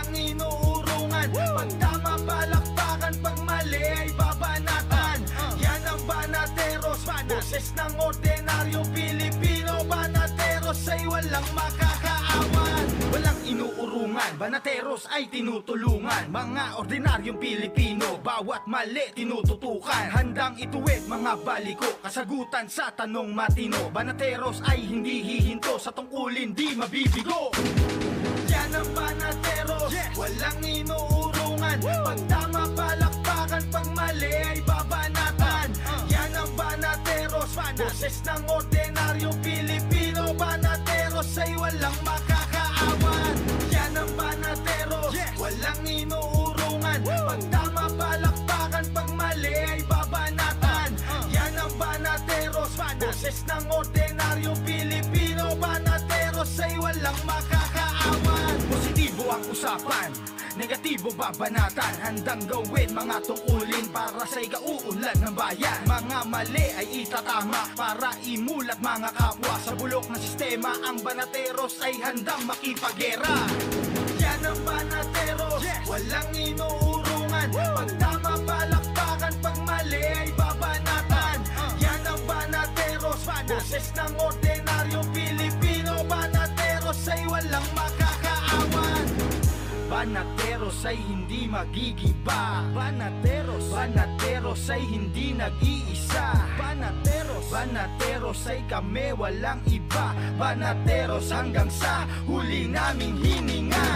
ang inuurungan Pag tama palakpakan, pag mali ay babanatan uh-huh. Yan ang banateros, boses ng ordinaryo Pilipino banateros ay walang makakaawan Walang inuurungan, banateros ay tinutulungan Mga ordinaryong Pilipino, bawat mali tinututukan Handang ituwid mga baliko, kasagutan sa tanong matino Banateros ay hindi hihinto, sa tungkulin di mabibigo Yan ang banateros yes. Walang inuurungan Woo! Pag tama palakpakan Pang mali ay babanatan uh, uh. Yan ang banateros Boses ng ordinaryong Pilipino Banateros ay walang makakaawan Yan ang banateros yes. Walang inuurungan Woo! Pag tama palakpakan Pang mali ay babanatan uh, uh. Yan ang banateros Boses ng ordinaryong Pilipino ako sa'y walang makakaawan Positibo ang usapan Negatibo babanatan Handang gawin mga tungkulin Para sa ikauunlad ng bayan Mga mali ay itatama Para imulat mga kapwa Sa bulok ng sistema Ang banateros ay handang makipagera Yan ang banateros yes! Walang inuurungan Woo! Pag tama palakpakan Pag mali ay babanatan uh! Yan ang banateros Boses ng orde Banateros ay hindi magigiba Banateros, banateros ay hindi nag-iisa Banateros, banateros ay kami walang iba Banateros hanggang sa huli naming hininga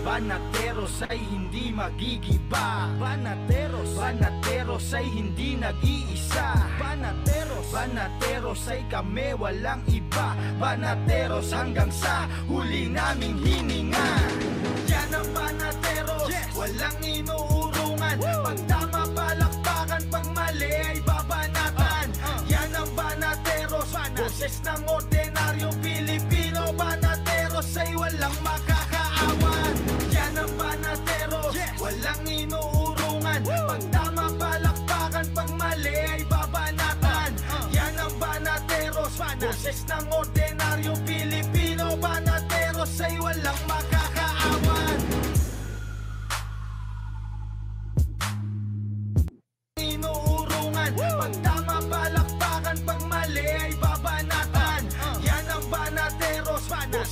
Banateros ay hindi magigiba Banateros, Banateros ay hindi nag-iisa Banateros, Banateros ay kami walang iba Banateros hanggang sa huli naming hininga walang inuurungan Pag tama palakpakan, pag mali ay babanatan Yan ang banateros, boses ng ordinaryong Pilipino Banateros ay walang makakaawan Yan ang banateros, walang inuurungan Woo. Pag tama palakpakan, pag mali ay babanatan Yan ang banateros, boses ng ordinaryong Pilipino Banateros ay walang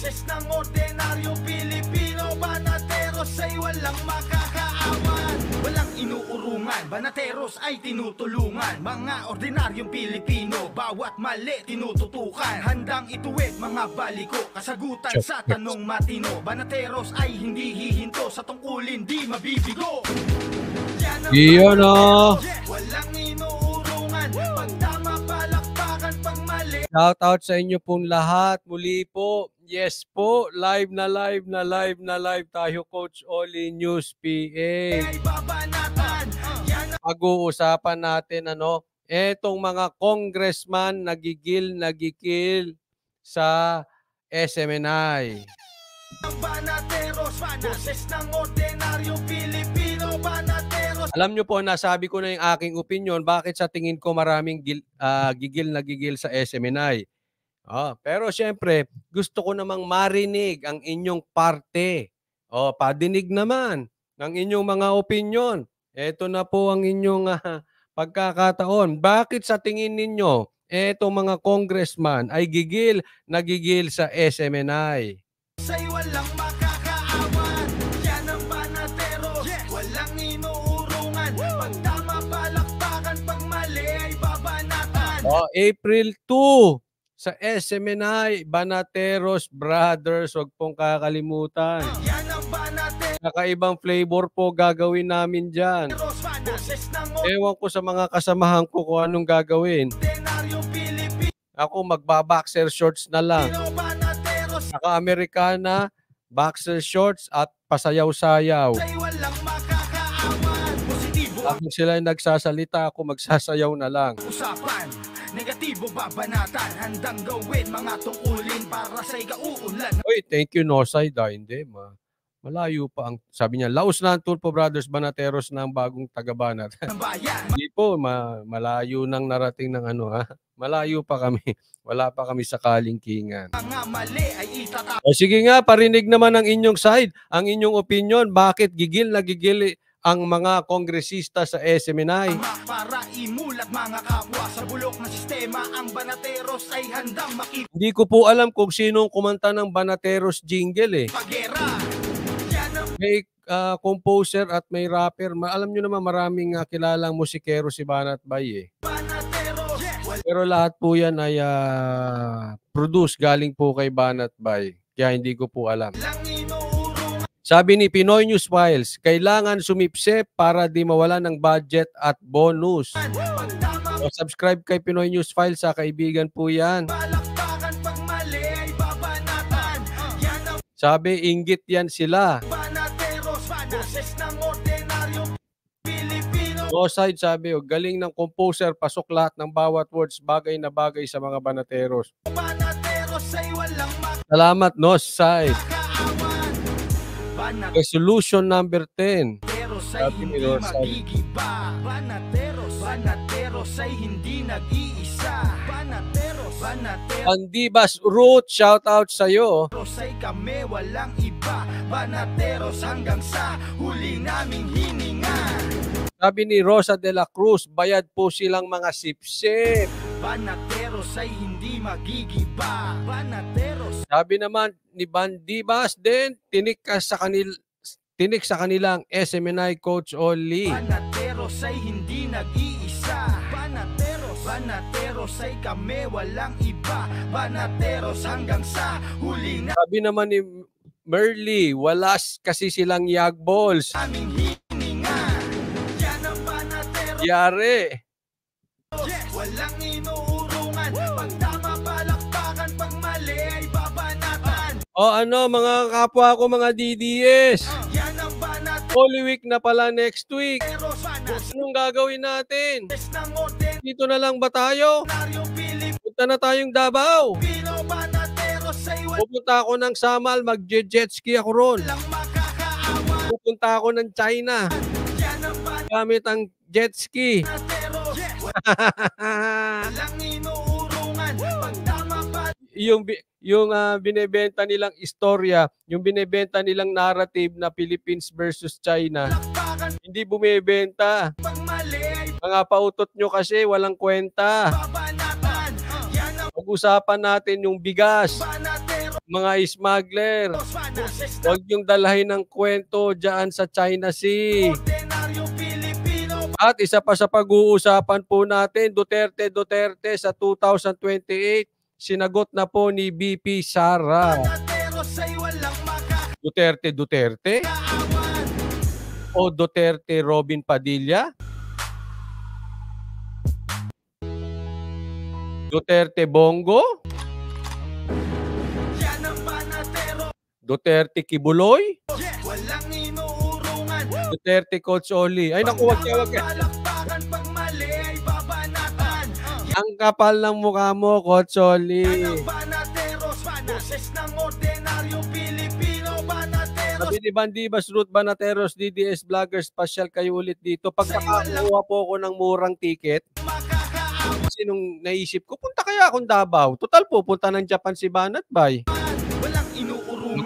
boses ng ordinaryong Pilipino Banatero sa'y walang makakaawan Walang inuurungan, banateros ay tinutulungan Mga ordinaryong Pilipino, bawat mali tinututukan Handang ituwid mga baliko, kasagutan sa tanong matino Banateros ay hindi hihinto, sa tungkulin di mabibigo Yan ang Iyon oh. inuurungan, pagdama palakpakan pang mali Shout out sa inyo pong lahat. Muli po, Yes po, live na live na live na live tayo Coach Oli News PA. Pag-uusapan natin ano, etong mga congressman nagigil nagikil sa SMNI. Alam nyo po, nasabi ko na yung aking opinion, bakit sa tingin ko maraming gil, uh, gigil nagigil sa SMNI Oh, pero siyempre, gusto ko namang marinig ang inyong parte. Oh, padinig naman ng inyong mga opinion. Ito na po ang inyong uh, pagkakataon. Bakit sa tingin ninyo, eto mga congressman ay gigil nagigil sa SMNI? Sa'yo walang makakaawan, yan ang panatero. Yes. Walang inuurungan, pag tama palakpakan, pag mali ay babanatan. Oh, April 2, sa SMNI, Banateros Brothers. wag pong kakalimutan. nakaibang flavor po gagawin namin dyan. Ewan ko sa mga kasamahan ko kung anong gagawin. Ako magbaboxer shorts na lang. Naka-Amerikana, boxer shorts at pasayaw-sayaw. Habang sila nagsasalita, ako magsasayaw na lang. Usapan, negatibo babanatan, handang gawin mga tungkulin para sa ikauulan. Oy, thank you Nosay, da, hindi ma. Malayo pa ang sabi niya, Laos na ang Tulpo Brothers Banateros na ang bagong taga-banat. Hindi po, ma- malayo nang narating ng ano ha. Malayo pa kami. Wala pa kami sa kalingkingan. O sige nga, parinig naman ang inyong side, ang inyong opinion. Bakit gigil na gigil ang mga kongresista sa SMNI. Para imulat mga kapwa sa bulok ng sistema, ang Banateros ay handang makip. Hindi ko po alam kung sinong kumanta ng Banateros jingle eh. Pagera! May uh, composer at may rapper. Alam nyo naman maraming uh, kilalang musikero si Banat Bay eh. Banateros! Yes! Pero lahat po yan ay uh, produce galing po kay Banat Bay. Kaya hindi ko po alam. Lang sabi ni Pinoy News Files, kailangan sumipse para di mawala ng budget at bonus. O subscribe kay Pinoy News Files sa kaibigan po yan. Sabi, inggit yan sila. No side sabi, o, oh, galing ng composer, pasok lahat ng bawat words, bagay na bagay sa mga banateros. Salamat, no side. Resolution number 10. Pero ay hindi magigiba. Panateros, panateros ay hindi nag-iisa. Panateros, panateros. Pandibas Root, shout out sa iyo. Rosay kami walang iba. Banateros hanggang sa huli naming hininga. Sabi ni Rosa de la Cruz, bayad po silang mga sipsip. Banateros ay hindi magigiba. Banateros. Sabi naman ni Bandibas din, tinik sa kanil tinik sa kanilang SMNI coach Oli. Panateros ay hindi nag-iisa. Panateros, Panateros ay kami walang iba. Panateros hanggang sa huli na. Sabi naman ni Merly, walas kasi silang yag balls. Aming hininga. Yan ang Panateros. Yari. O oh, ano, mga kapwa ko, mga DDS. Holy Week na pala next week. Anong gagawin natin? Dito na lang ba tayo? Punta na tayong Davao. Pupunta ako ng Samal, mag jet ski ako ron. Pupunta ako ng China. Gamit ang jet ski. yung yung uh, binebenta nilang istorya, yung binebenta nilang narrative na Philippines versus China. Hindi bumebenta. Mga pautot nyo kasi walang kwenta. Pag-usapan natin yung bigas, mga smuggler. Huwag yung dalahin ng kwento dyan sa China Sea. At isa pa sa pag-uusapan po natin, Duterte Duterte sa 2028 sinagot na po ni BP Sara. Duterte Duterte? O Duterte Robin Padilla? Duterte Bongo? Duterte Kibuloy? Duterte Coach Oli. Ay naku, wag wag ka kapal ng mukha mo, Kotsoli. Sabi ni Bandibas, Ruth Banateros, DDS Vloggers, special kayo ulit dito. Pagkakakuha po ako ng murang ticket, kasi nung naisip ko, punta kaya akong Davao. Total po, punta ng Japan si Banat, bay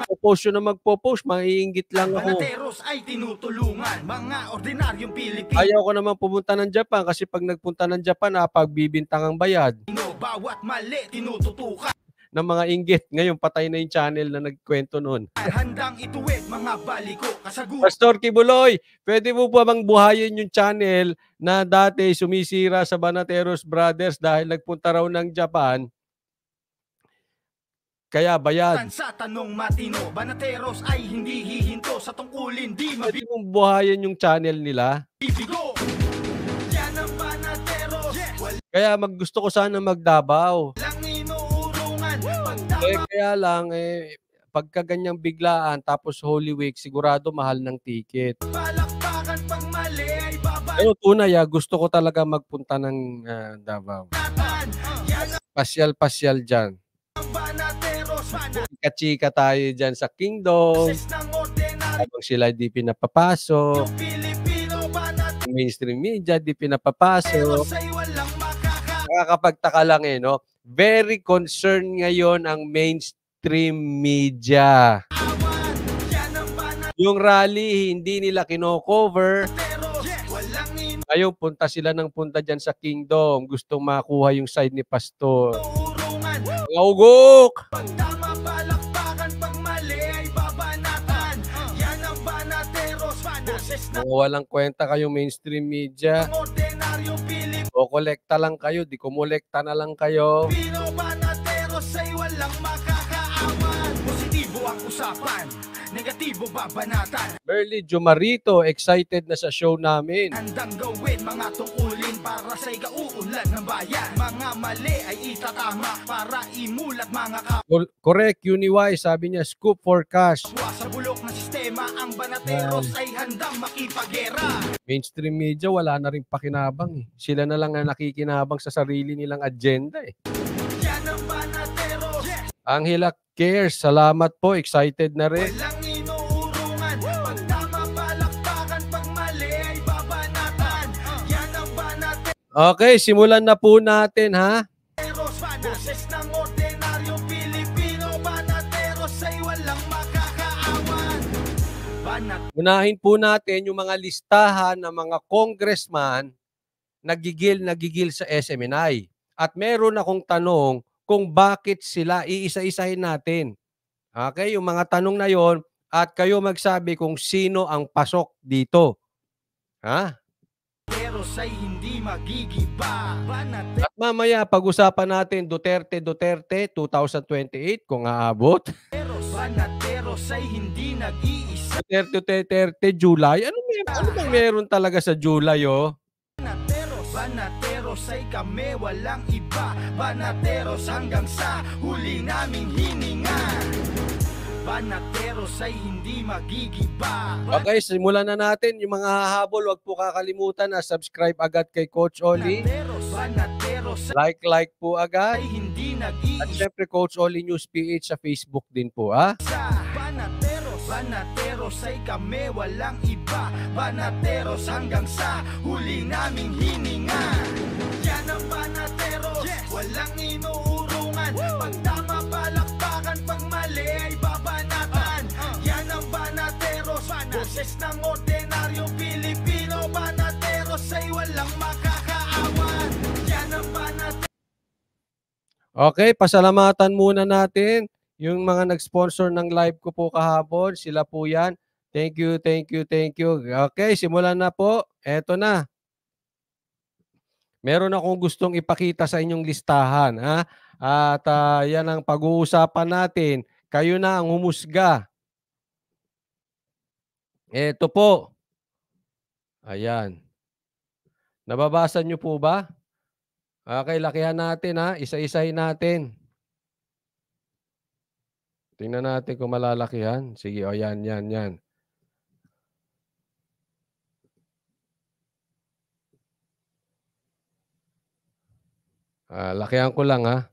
magpo-post yun na magpo-post, maiinggit lang ako. Panateros ay tinutulungan mga ordinaryong Pilipino. Ayaw ko naman pumunta ng Japan kasi pag nagpunta ng Japan, napagbibintang ah, ang bayad. Bawat mali tinututukan ng mga inggit. Ngayon, patay na yung channel na nagkwento noon. Handang ituwid mga baliko kasagutan. Pastor Kibuloy, pwede mo ba bang buhayin yung channel na dati sumisira sa Banateros Brothers dahil nagpunta raw ng Japan? Kaya bayad. Sa tanong matino, Banateros ay hindi hihinto sa tungkulin di Pwede mabigo. mong buhayin yung channel nila. Yan ang Banateros, Kaya maggusto ko sana magdabaw. walang inuurungan. Eh, Pagdama kaya lang, eh, pagka ganyang biglaan, tapos Holy Week, sigurado mahal ng ticket. palakpakan pang mali ay babatan. Pero tunay, ah, gusto ko talaga magpunta ng ah, Davao. Pasyal-pasyal dyan. Chika-chika tayo dyan sa kingdom. Habang sila di pinapapasok. Mainstream media di pinapapasok. Nakakapagtaka lang eh, no? Very concerned ngayon ang mainstream media. Yung rally, hindi nila kino-cover. Ayaw, punta sila ng punta dyan sa kingdom. Gustong makuha yung side ni pastor. Gaugok! Gaugok! Mga walang kwenta kayo mainstream media. O kolekta lang kayo, di kumolekta na lang kayo. Pino panatero sa'y walang makakaawan. Positibo ang usapan, negatibo babanatan. Merly Jumarito, excited na sa show namin. Handang gawin mga tungkulin para sa ikauunlad ng bayan. Mga mali ay itatama para imulat mga ka... Correct, Uniwise, sabi niya, scoop for cash. Sa bulok ng problema Ang banateros ay handang makipagera Mainstream media wala na rin pakinabang eh. Sila na lang na nakikinabang sa sarili nilang agenda eh. Yan ang banateros yes! Angela Cares, salamat po. Excited na rin. Walang inuurungan Pag tama Pag mali ay babanatan Yan ang banateros Okay, simulan na po natin ha. Unahin po natin yung mga listahan ng mga congressman nagigil nagigil sa SMNI. At meron akong tanong kung bakit sila iisa-isahin natin. Okay, yung mga tanong na yon at kayo magsabi kung sino ang pasok dito. Ha? Pero sa hindi magigiba. At mamaya pag-usapan natin Duterte Duterte 2028 kung aabot. Pero sa pero sa'y hindi nag-iisa. 30, 30, July? Ano, may, ano bang meron talaga sa July, oh? Banateros, banateros ay kami, walang iba. Banateros hanggang sa huli naming hininga. Banateros ay hindi magigiba. Okay, oh, simulan na natin yung mga hahabol. Huwag po kakalimutan na subscribe agad kay Coach Oli. Banateros, banateros like, like po agad. Ay hindi nag-iisa. At syempre Coach Oli News PH sa Facebook din po, ha? Ah. Banateros ay kami walang iba Banateros hanggang sa huli naming hininga Yan ang Banateros, yes! walang inuurungan Woo! Pag tama palakpakan, pag mali ay babanatan uh, uh. Yan ang Banateros, Banat. boses ng ordinaryong Pilipino Banateros ay walang makakaawan Yan ang Banateros Okay, pasalamatan muna natin yung mga nag-sponsor ng live ko po kahapon, sila po yan. Thank you, thank you, thank you. Okay, simulan na po. Eto na. Meron akong gustong ipakita sa inyong listahan. Ha? At uh, yan ang pag-uusapan natin. Kayo na ang humusga. Eto po. Ayan. Nababasa nyo po ba? Okay, lakihan natin ha. Isa-isahin natin. Tingnan natin kung malalakihan. Sige, o yan, yan, yan. Ah, lakihan ko lang ha.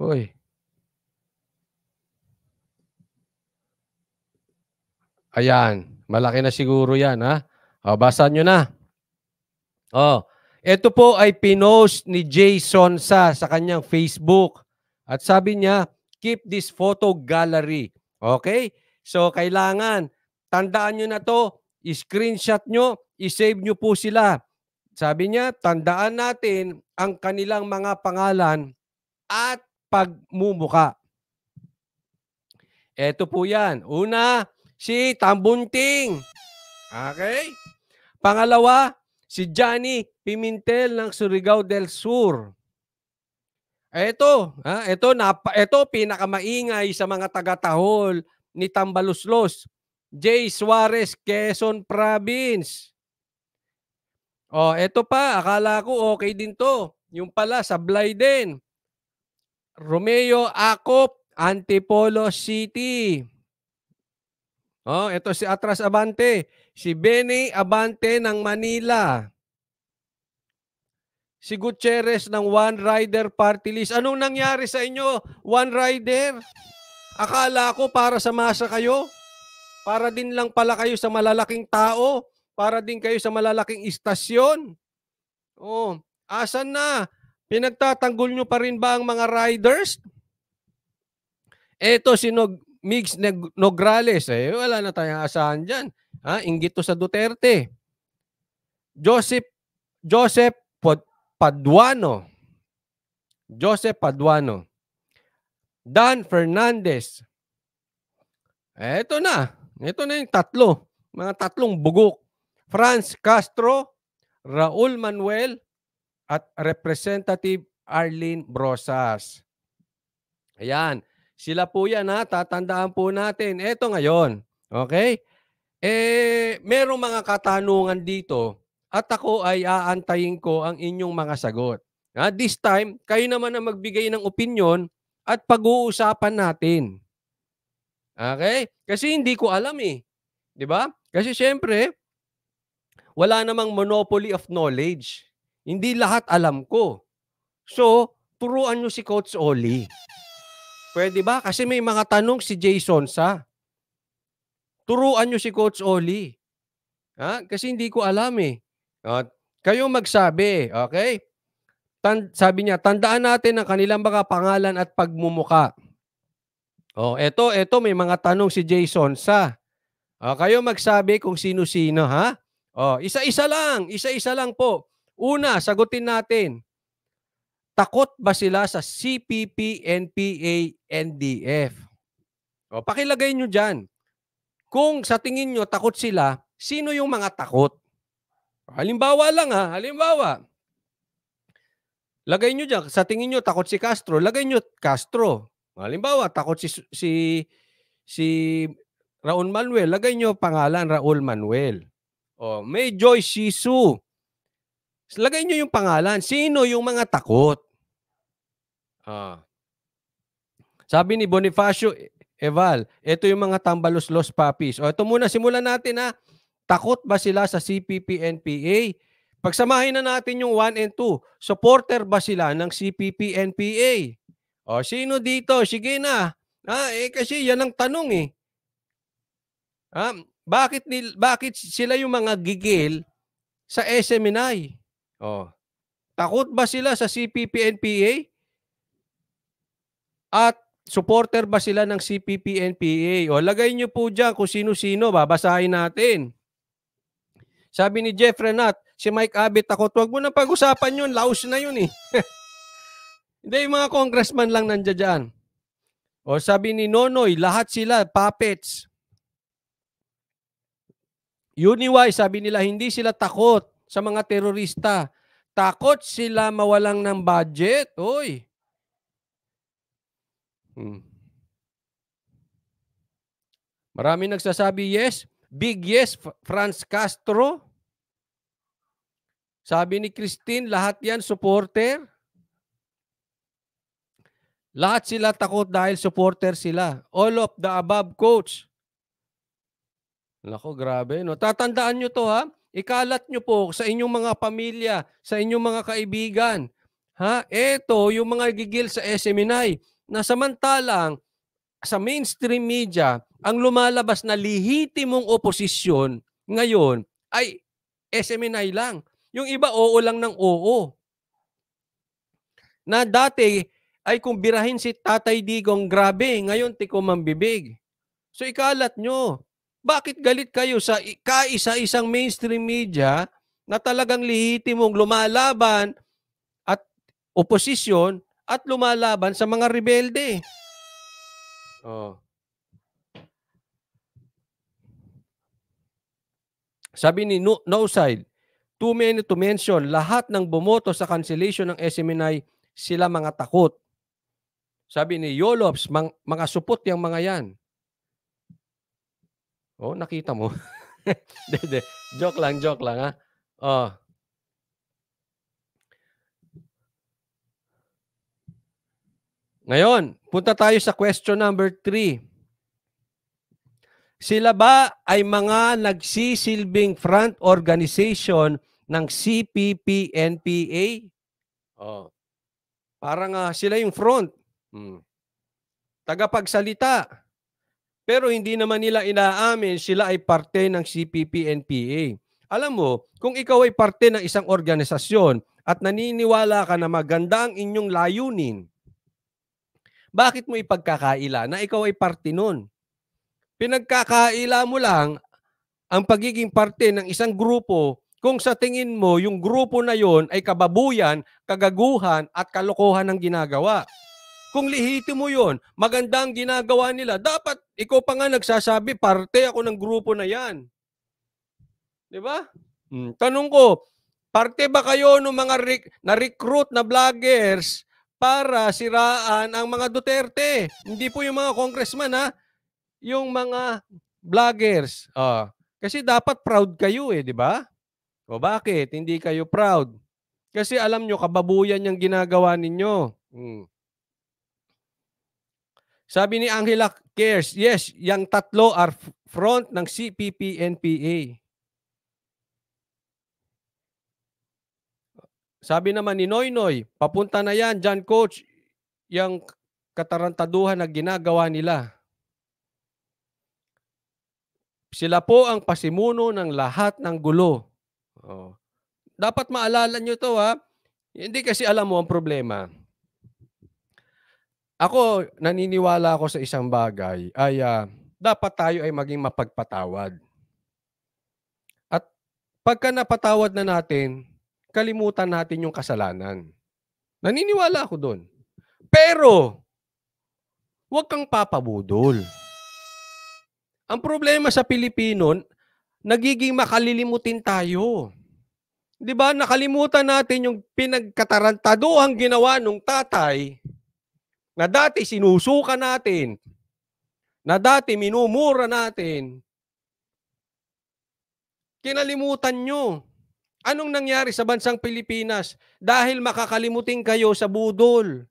Uy. Ayan. Malaki na siguro yan, ha? O, basa nyo na. O, ito po ay pinost ni Jason sa sa kanyang Facebook. At sabi niya, keep this photo gallery. Okay? So, kailangan, tandaan nyo na to, screenshot nyo, isave nyo po sila. Sabi niya, tandaan natin ang kanilang mga pangalan at pagmumuka. Ito po yan. Una, si Tambunting. Okay? Pangalawa, si Johnny Pimentel ng Surigao del Sur. Ito, ha, ito, napa, ito pinakamaingay sa mga taga-tahol ni Tambaluslos. J. Suarez, Quezon Province. Oh, ito pa, akala ko okay din to. Yung pala, sa din. Romeo Acop, Antipolo City. Oh, ito si Atras Abante. Si Benny Abante ng Manila. Si Gutierrez ng One Rider Party List. Anong nangyari sa inyo, One Rider? Akala ko para sa masa kayo. Para din lang pala kayo sa malalaking tao. Para din kayo sa malalaking istasyon. Oh, asan na? Pinagtatanggol nyo pa rin ba ang mga riders? Eto si Mix Nograles, eh, wala na tayong asahan dyan. Ha? Inggit to sa Duterte. Joseph, Joseph Paduano. Joseph Paduano. Dan Fernandez. Eto na. Ito na yung tatlo. Mga tatlong bugok. Franz Castro, Raul Manuel, at Representative Arlene Brosas. Ayan. Sila po yan ha, tatandaan po natin. Eto ngayon, okay? Eh, merong mga katanungan dito at ako ay aantayin ko ang inyong mga sagot. Ha, this time, kayo naman ang magbigay ng opinion at pag-uusapan natin. Okay? Kasi hindi ko alam eh. 'Di ba? Kasi syempre, wala namang monopoly of knowledge. Hindi lahat alam ko. So, turuan nyo si Coach Oli. Pwede ba? Kasi may mga tanong si Jason sa. Turuan nyo si Coach Oli. Ha? Kasi hindi ko alam eh. At kayo magsabi, okay? Tan- sabi niya, tandaan natin ang kanilang mga pangalan at pagmumuka. Oh, eto, eto may mga tanong si Jason sa. Oh, kayo magsabi kung sino-sino, ha? Oh, isa-isa lang, isa-isa lang po. Una, sagutin natin takot ba sila sa CPP, NPA, NDF? O, pakilagay nyo dyan. Kung sa tingin nyo takot sila, sino yung mga takot? Halimbawa lang ha, halimbawa. Lagay nyo dyan, sa tingin nyo takot si Castro, lagay nyo Castro. Halimbawa, takot si, si, si Raul Manuel, lagay nyo pangalan Raul Manuel. O, may Joy Sisu. Lagay nyo yung pangalan. Sino yung mga takot? Ah. Sabi ni Bonifacio Eval, ito yung mga tambalos los puppies. O ito muna, simulan natin ha. Takot ba sila sa CPP-NPA? Pagsamahin na natin yung 1 and 2. Supporter ba sila ng CPP-NPA? O sino dito? Sige na. Ah, eh kasi yan ang tanong eh. Ah, bakit, bakit sila yung mga gigil sa SMNI? Oh. Takot ba sila sa CPP-NPA? At supporter ba sila ng CPP-NPA? O lagay niyo po diyan kung sino-sino, babasahin natin. Sabi ni Jeff Renat, si Mike Abbott takot, wag mo na pag-usapan yun, laos na yun eh. Hindi, yung mga congressman lang nandiyan dyan. O sabi ni Nonoy, lahat sila puppets. Uniway, sabi nila, hindi sila takot sa mga terorista. Takot sila mawalang ng budget. Oy. Hmm. Marami nagsasabi yes. Big yes, Franz Castro. Sabi ni Christine, lahat yan supporter. Lahat sila takot dahil supporter sila. All of the above, coach. Nako, grabe. No? Tatandaan nyo to ha. Ikalat nyo po sa inyong mga pamilya, sa inyong mga kaibigan. Ha? Ito yung mga gigil sa SMNI na samantalang sa mainstream media, ang lumalabas na lihitimong oposisyon ngayon ay SMNI lang. Yung iba, oo lang ng oo. Na dati ay kung birahin si Tatay Digong, grabe, ngayon tiko mambibig. So ikalat nyo. Bakit galit kayo sa kaisa-isang mainstream media na talagang lihitimong lumalaban at oposisyon at lumalaban sa mga rebelde? Oh. Sabi ni no, no side, too many to mention, lahat ng bumoto sa cancellation ng SMNI, sila mga takot. Sabi ni Yolops, mga supot yung mga yan. Oh, nakita mo. Dede, joke lang, joke lang ha. Oh. Ngayon, punta tayo sa question number three. Sila ba ay mga nagsisilbing front organization ng CPP-NPA? Oh. Parang uh, sila yung front. Hmm. Tagapagsalita. Pero hindi naman nila inaamin sila ay parte ng CPP-NPA. Alam mo, kung ikaw ay parte ng isang organisasyon at naniniwala ka na maganda ang inyong layunin, bakit mo ipagkakaila na ikaw ay parte nun? Pinagkakaila mo lang ang pagiging parte ng isang grupo kung sa tingin mo yung grupo na yon ay kababuyan, kagaguhan at kalokohan ng ginagawa. Kung lihito mo yon, magandang ginagawa nila. Dapat, ikaw pa nga nagsasabi, parte ako ng grupo na yan. Di ba? Hmm. Tanong ko, parte ba kayo ng mga na-recruit na vloggers para siraan ang mga Duterte? Hindi po yung mga congressman ha, yung mga vloggers. Oh. Kasi dapat proud kayo eh, di ba? O bakit? Hindi kayo proud. Kasi alam nyo, kababuyan yung ginagawa ninyo. Hmm. Sabi ni Angela Cares, yes, yung tatlo are front ng CPP-NPA. Sabi naman ni Noynoy, papunta na yan, John Coach, yung katarantaduhan na ginagawa nila. Sila po ang pasimuno ng lahat ng gulo. Oh. Dapat maalala nyo to ha. Hindi kasi alam mo ang problema. Ako, naniniwala ako sa isang bagay ay uh, dapat tayo ay maging mapagpatawad. At pagka napatawad na natin, kalimutan natin yung kasalanan. Naniniwala ako doon. Pero, huwag kang papabudol. Ang problema sa Pilipino, nagiging makalilimutin tayo. 'Di ba? Nakalimutan natin yung pinagkatarantaduhang ginawa ng tatay na dati sinusuka natin, na dati minumura natin, kinalimutan nyo. Anong nangyari sa bansang Pilipinas? Dahil makakalimutin kayo sa budol.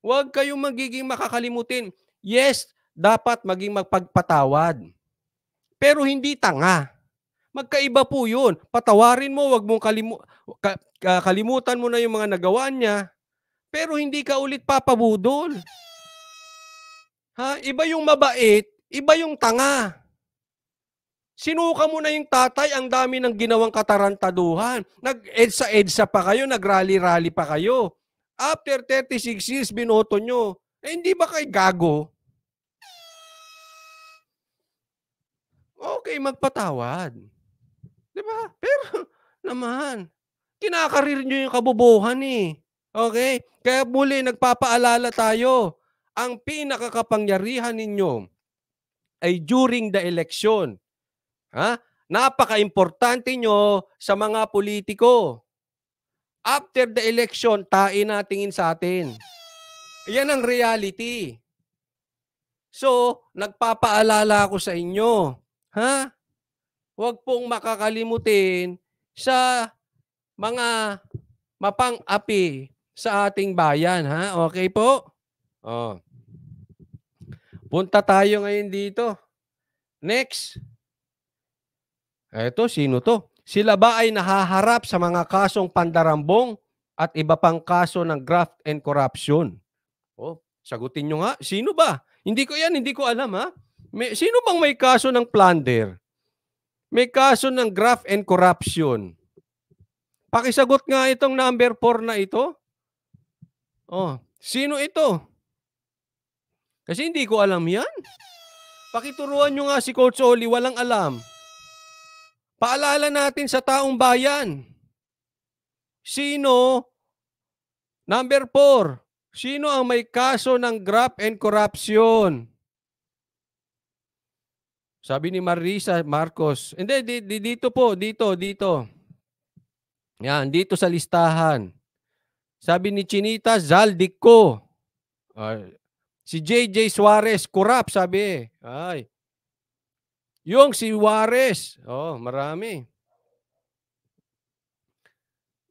Huwag kayong magiging makakalimutin. Yes, dapat maging magpagpatawad. Pero hindi tanga. Magkaiba po yun. Patawarin mo, wag mong kalimu- ka- kalimutan mo na yung mga nagawa niya pero hindi ka ulit papabudol. Ha? Iba yung mabait, iba yung tanga. Sinuka mo na yung tatay, ang dami ng ginawang katarantaduhan. Nag-EDSA-EDSA pa kayo, nag-rally-rally pa kayo. After 36 years, binoto nyo. Eh, hindi ba kay gago? Okay, magpatawad. Di ba? Pero naman, kinakarir nyo yung kabobohan eh. Okay? Kaya muli, nagpapaalala tayo. Ang pinakakapangyarihan ninyo ay during the election. Ha? Napaka-importante nyo sa mga politiko. After the election, tain natingin sa atin. Yan ang reality. So, nagpapaalala ako sa inyo. Ha? Huwag pong makakalimutin sa mga mapang-api sa ating bayan, ha? Okay po? Oh. Punta tayo ngayon dito. Next. Ito, sino to? Sila ba ay nahaharap sa mga kasong pandarambong at iba pang kaso ng graft and corruption? Oh, sagutin nyo nga, sino ba? Hindi ko yan, hindi ko alam ha. May, sino bang may kaso ng plunder? May kaso ng graft and corruption? Pakisagot nga itong number 4 na ito. Oh, sino ito? Kasi hindi ko alam yan. Pakituruan nyo nga si Coach Oli, walang alam. Paalala natin sa taong bayan. Sino? Number four, sino ang may kaso ng graft and corruption? Sabi ni Marisa Marcos. Hindi, dito po, dito, dito. Yan, dito sa listahan. Sabi ni Chinita, Zaldico. Uh, si JJ Suarez, kurap, sabi. Eh. Ay. Yung si Suarez, Oh, marami.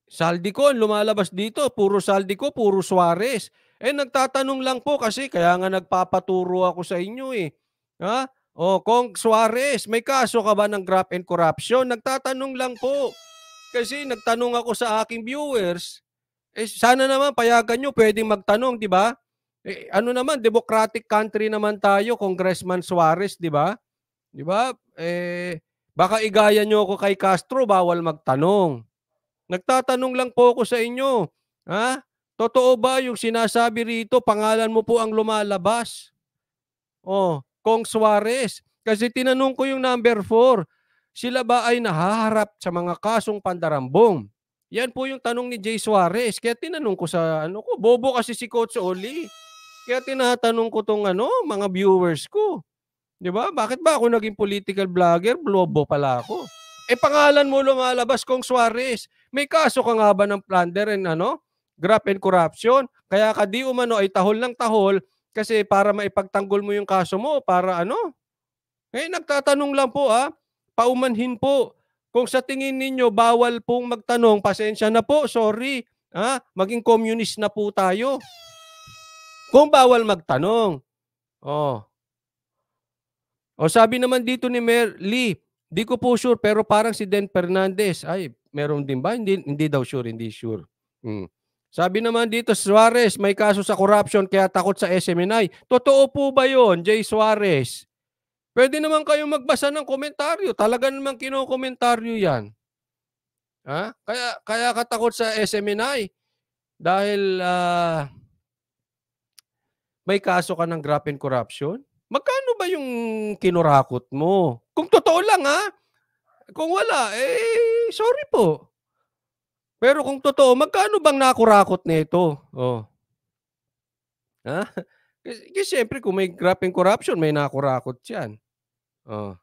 Saldico, lumalabas dito. Puro Saldico, puro Suarez. Eh, nagtatanong lang po kasi kaya nga nagpapaturo ako sa inyo eh. Ha? O, oh, Kong Suarez, may kaso ka ba ng graft and corruption? Nagtatanong lang po. Kasi nagtanong ako sa aking viewers, eh, sana naman payagan nyo, pwedeng magtanong, di ba? Eh, ano naman, democratic country naman tayo, Congressman Suarez, di ba? Di ba? Eh, baka igaya nyo ako kay Castro, bawal magtanong. Nagtatanong lang po ako sa inyo. Ha? Totoo ba yung sinasabi rito, pangalan mo po ang lumalabas? Oh, Kong Suarez. Kasi tinanong ko yung number 4, sila ba ay nahaharap sa mga kasong pandarambong? Yan po yung tanong ni Jay Suarez. Kaya tinanong ko sa ano ko, bobo kasi si Coach Oli. Kaya tinatanong ko tong ano, mga viewers ko. 'Di ba? Bakit ba ako naging political vlogger? Blobo pala ako. Eh pangalan mo lumalabas kong Suarez. May kaso ka nga ba ng plunder and ano? Graft and corruption. Kaya ka di umano ay tahol ng tahol kasi para maipagtanggol mo yung kaso mo para ano? Eh nagtatanong lang po ah, paumanhin po kung sa tingin ninyo bawal pong magtanong, pasensya na po, sorry. Ha? Maging communist na po tayo. Kung bawal magtanong. Oh. O sabi naman dito ni Mer Lee, di ko po sure pero parang si Den Fernandez. Ay, meron din ba? Hindi, hindi daw sure, hindi sure. Hmm. Sabi naman dito, Suarez, may kaso sa corruption kaya takot sa SMNI. Totoo po ba yon Jay Suarez? Pwede naman kayong magbasa ng komentaryo. Talaga naman kinokomentaryo yan. Ha? Kaya, kaya katakot sa SMNI dahil uh, may kaso ka ng graft and corruption. Magkano ba yung kinurakot mo? Kung totoo lang ha, kung wala, eh, sorry po. Pero kung totoo, magkano bang nakurakot nito? Oh. Ha? Kasi, kasi siyempre, kung may graft and corruption, may nakurakot yan. Oh.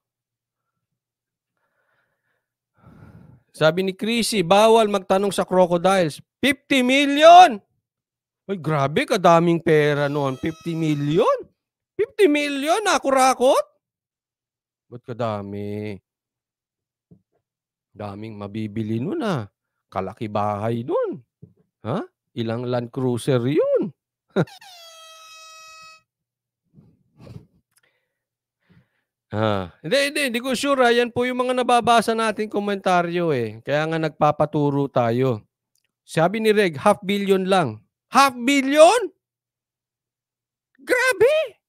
Sabi ni Chrissy, bawal magtanong sa crocodiles. 50 million! Ay, grabe, kadaming pera noon. 50 million? 50 million, akurakot? Ba't kadami? Daming mabibili nun ah. Kalaki bahay nun. Ha? Ilang Land Cruiser yun. Ah, hindi, hindi, hindi ko sure. Ha. Yan po yung mga nababasa natin komentaryo eh. Kaya nga nagpapaturo tayo. Sabi ni Reg, half billion lang. Half billion? Grabe!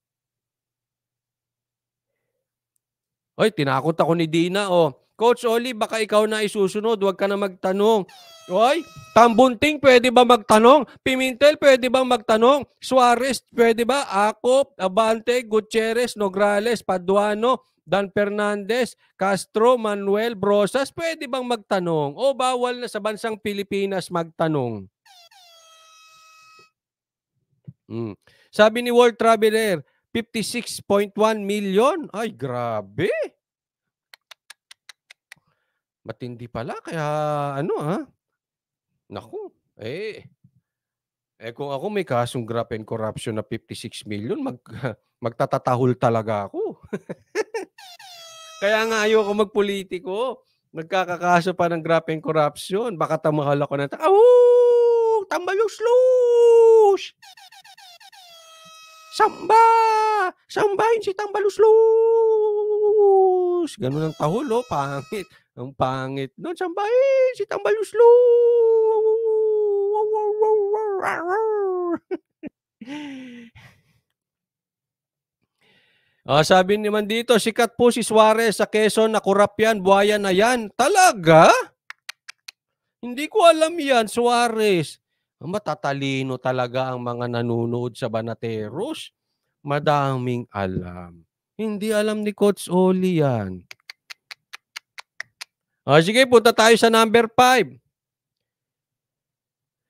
Hoy, tinakot ako ni Dina, oh. Coach Oli, baka ikaw na isusunod. Huwag ka na magtanong. Oy, Tambunting, pwede ba magtanong? Pimentel, pwede ba magtanong? Suarez, pwede ba? Acop, Abante, Gutierrez, Nograles, Paduano, Dan Fernandez, Castro, Manuel, Brosas, pwede bang magtanong? O bawal na sa bansang Pilipinas magtanong? Hmm. Sabi ni World Traveler, 56.1 million? Ay, grabe! Matindi pala kaya ano, ha? Ah? Naku, eh eh kung ako may kasong graft and corruption na 56 million, mag magtatatahol talaga ako. kaya nga ayoko magpolitiko. Nagkakakaso pa ng graft and corruption. Baka tamahal ako na. ta- oh, tambay yung slush! Samba! Sambahin si Tambaluslus! Ganun ang tahol, oh, pangit. Ang pangit. Noon, samba, eh, si Tambal Uslo! ah, sabi naman dito, sikat po si Suarez sa Quezon, na yan, buhaya na yan. Talaga? Hindi ko alam yan, Suarez. Matatalino talaga ang mga nanonood sa Banateros. Madaming alam. Hindi alam ni Coach Oli yan. O, ah, sige, punta tayo sa number 5.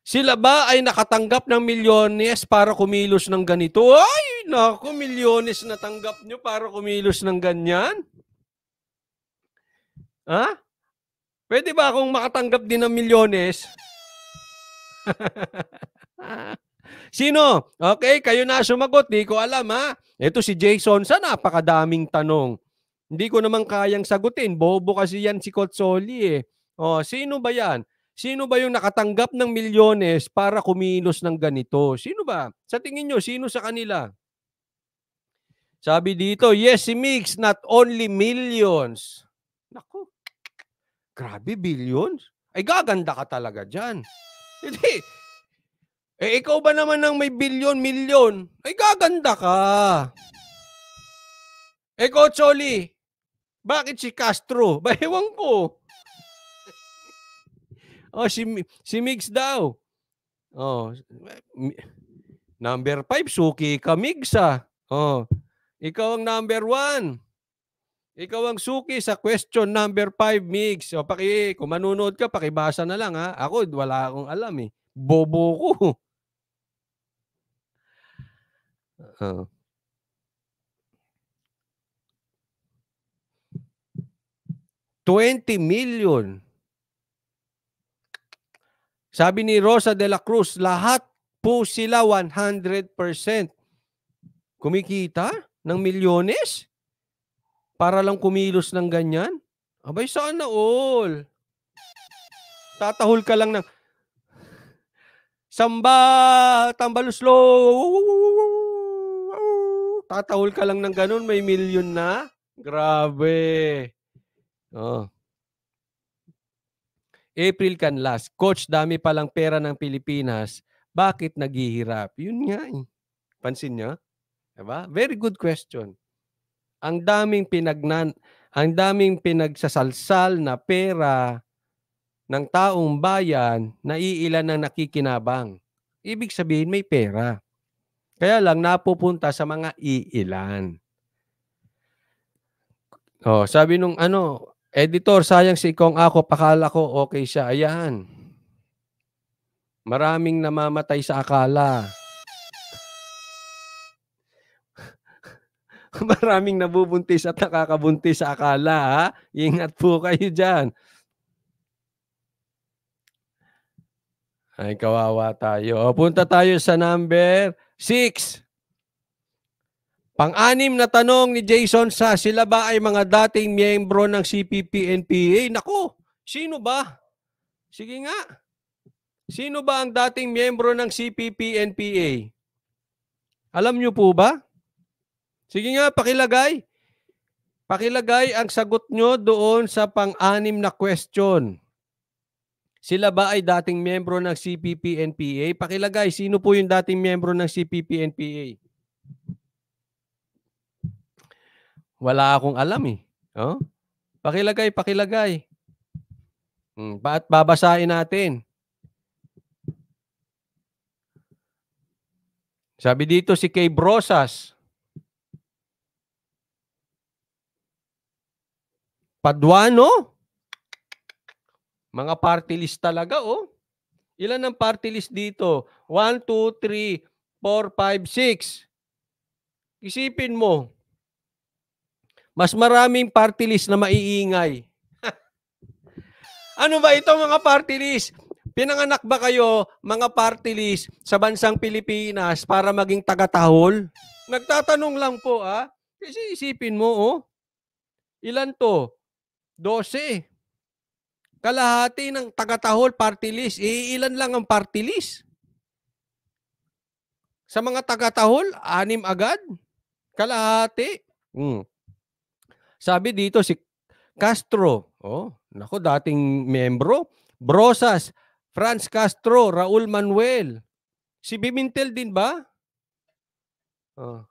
Sila ba ay nakatanggap ng milyones para kumilos ng ganito? Ay, naku, milyones na tanggap nyo para kumilos ng ganyan? Ha? Pwede ba akong makatanggap din ng milyones? Sino? Okay, kayo na sumagot. Di ko alam ha. Ito si Jason sa napakadaming tanong. Hindi ko naman kayang sagutin. Bobo kasi yan si Cotsoli eh. O, oh, sino ba yan? Sino ba yung nakatanggap ng milyones para kumilos ng ganito? Sino ba? Sa tingin nyo, sino sa kanila? Sabi dito, yes, si Mix, not only millions. Naku, grabe billions? Ay gaganda ka talaga dyan. Hindi. Eh ikaw ba naman ng may bilyon, milyon? Ay gaganda ka. Eh Coach bakit si Castro? Bahiwang ko. oh, si, si Migs daw. Oh, number 5, Suki ka Migs ah. Oh, ikaw ang number 1. Ikaw ang suki sa question number 5, Mix. O paki, kung manunood ka, pakibasa na lang ha. Ako, wala akong alam eh. Bobo ko. Uh, 20 million. Sabi ni Rosa de la Cruz, lahat po sila 100% kumikita ng milyones para lang kumilos ng ganyan? Abay, na all. Tatahol ka lang ng Samba, tambaluslo. Tatahol ka lang ng ganun, may milyon na. Grabe. Oo. Oh. April last. Coach, dami palang pera ng Pilipinas. Bakit naghihirap? Yun nga eh. Pansin nyo? Diba? Very good question. Ang daming pinagnan, ang daming pinagsasalsal na pera ng taong bayan na iilan ang nakikinabang. Ibig sabihin may pera. Kaya lang napupunta sa mga iilan. Oh, sabi nung ano, Editor, sayang si Kong Ako. Pakala ko okay siya. Ayan. Maraming namamatay sa akala. Maraming nabubuntis at nakakabuntis sa akala. Ha? Ingat po kayo dyan. Ay, kawawa tayo. O, punta tayo sa number 6. Pang-anim na tanong ni Jason sa sila ba ay mga dating miyembro ng CPP-NPA? Nako, sino ba? Sige nga. Sino ba ang dating miyembro ng CPP-NPA? Alam niyo po ba? Sige nga, pakilagay. Pakilagay ang sagot nyo doon sa pang-anim na question. Sila ba ay dating miyembro ng CPP-NPA? Pakilagay, sino po yung dating miyembro ng CPP-NPA? Wala akong alam eh. Oh? Pakilagay, pakilagay. Hmm, at babasahin natin. Sabi dito si Kay Brosas. Paduano? Mga party list talaga, oh. Ilan ang party list dito? 1, 2, 3, 4, 5, 6. Isipin mo, mas maraming party list na maiingay. ano ba ito mga party list? Pinanganak ba kayo mga party list sa bansang Pilipinas para maging tagatahol? Nagtatanong lang po ah. Kasi isipin mo oh. Ilan to? 12. Kalahati ng tagatahol party list. Iilan eh, lang ang party list? Sa mga tagatahol, anim agad? Kalahati? Mm. Sabi dito si Castro, oh, nako dating membro, Brosas, Franz Castro, Raul Manuel. Si Bimintel din ba? Oh.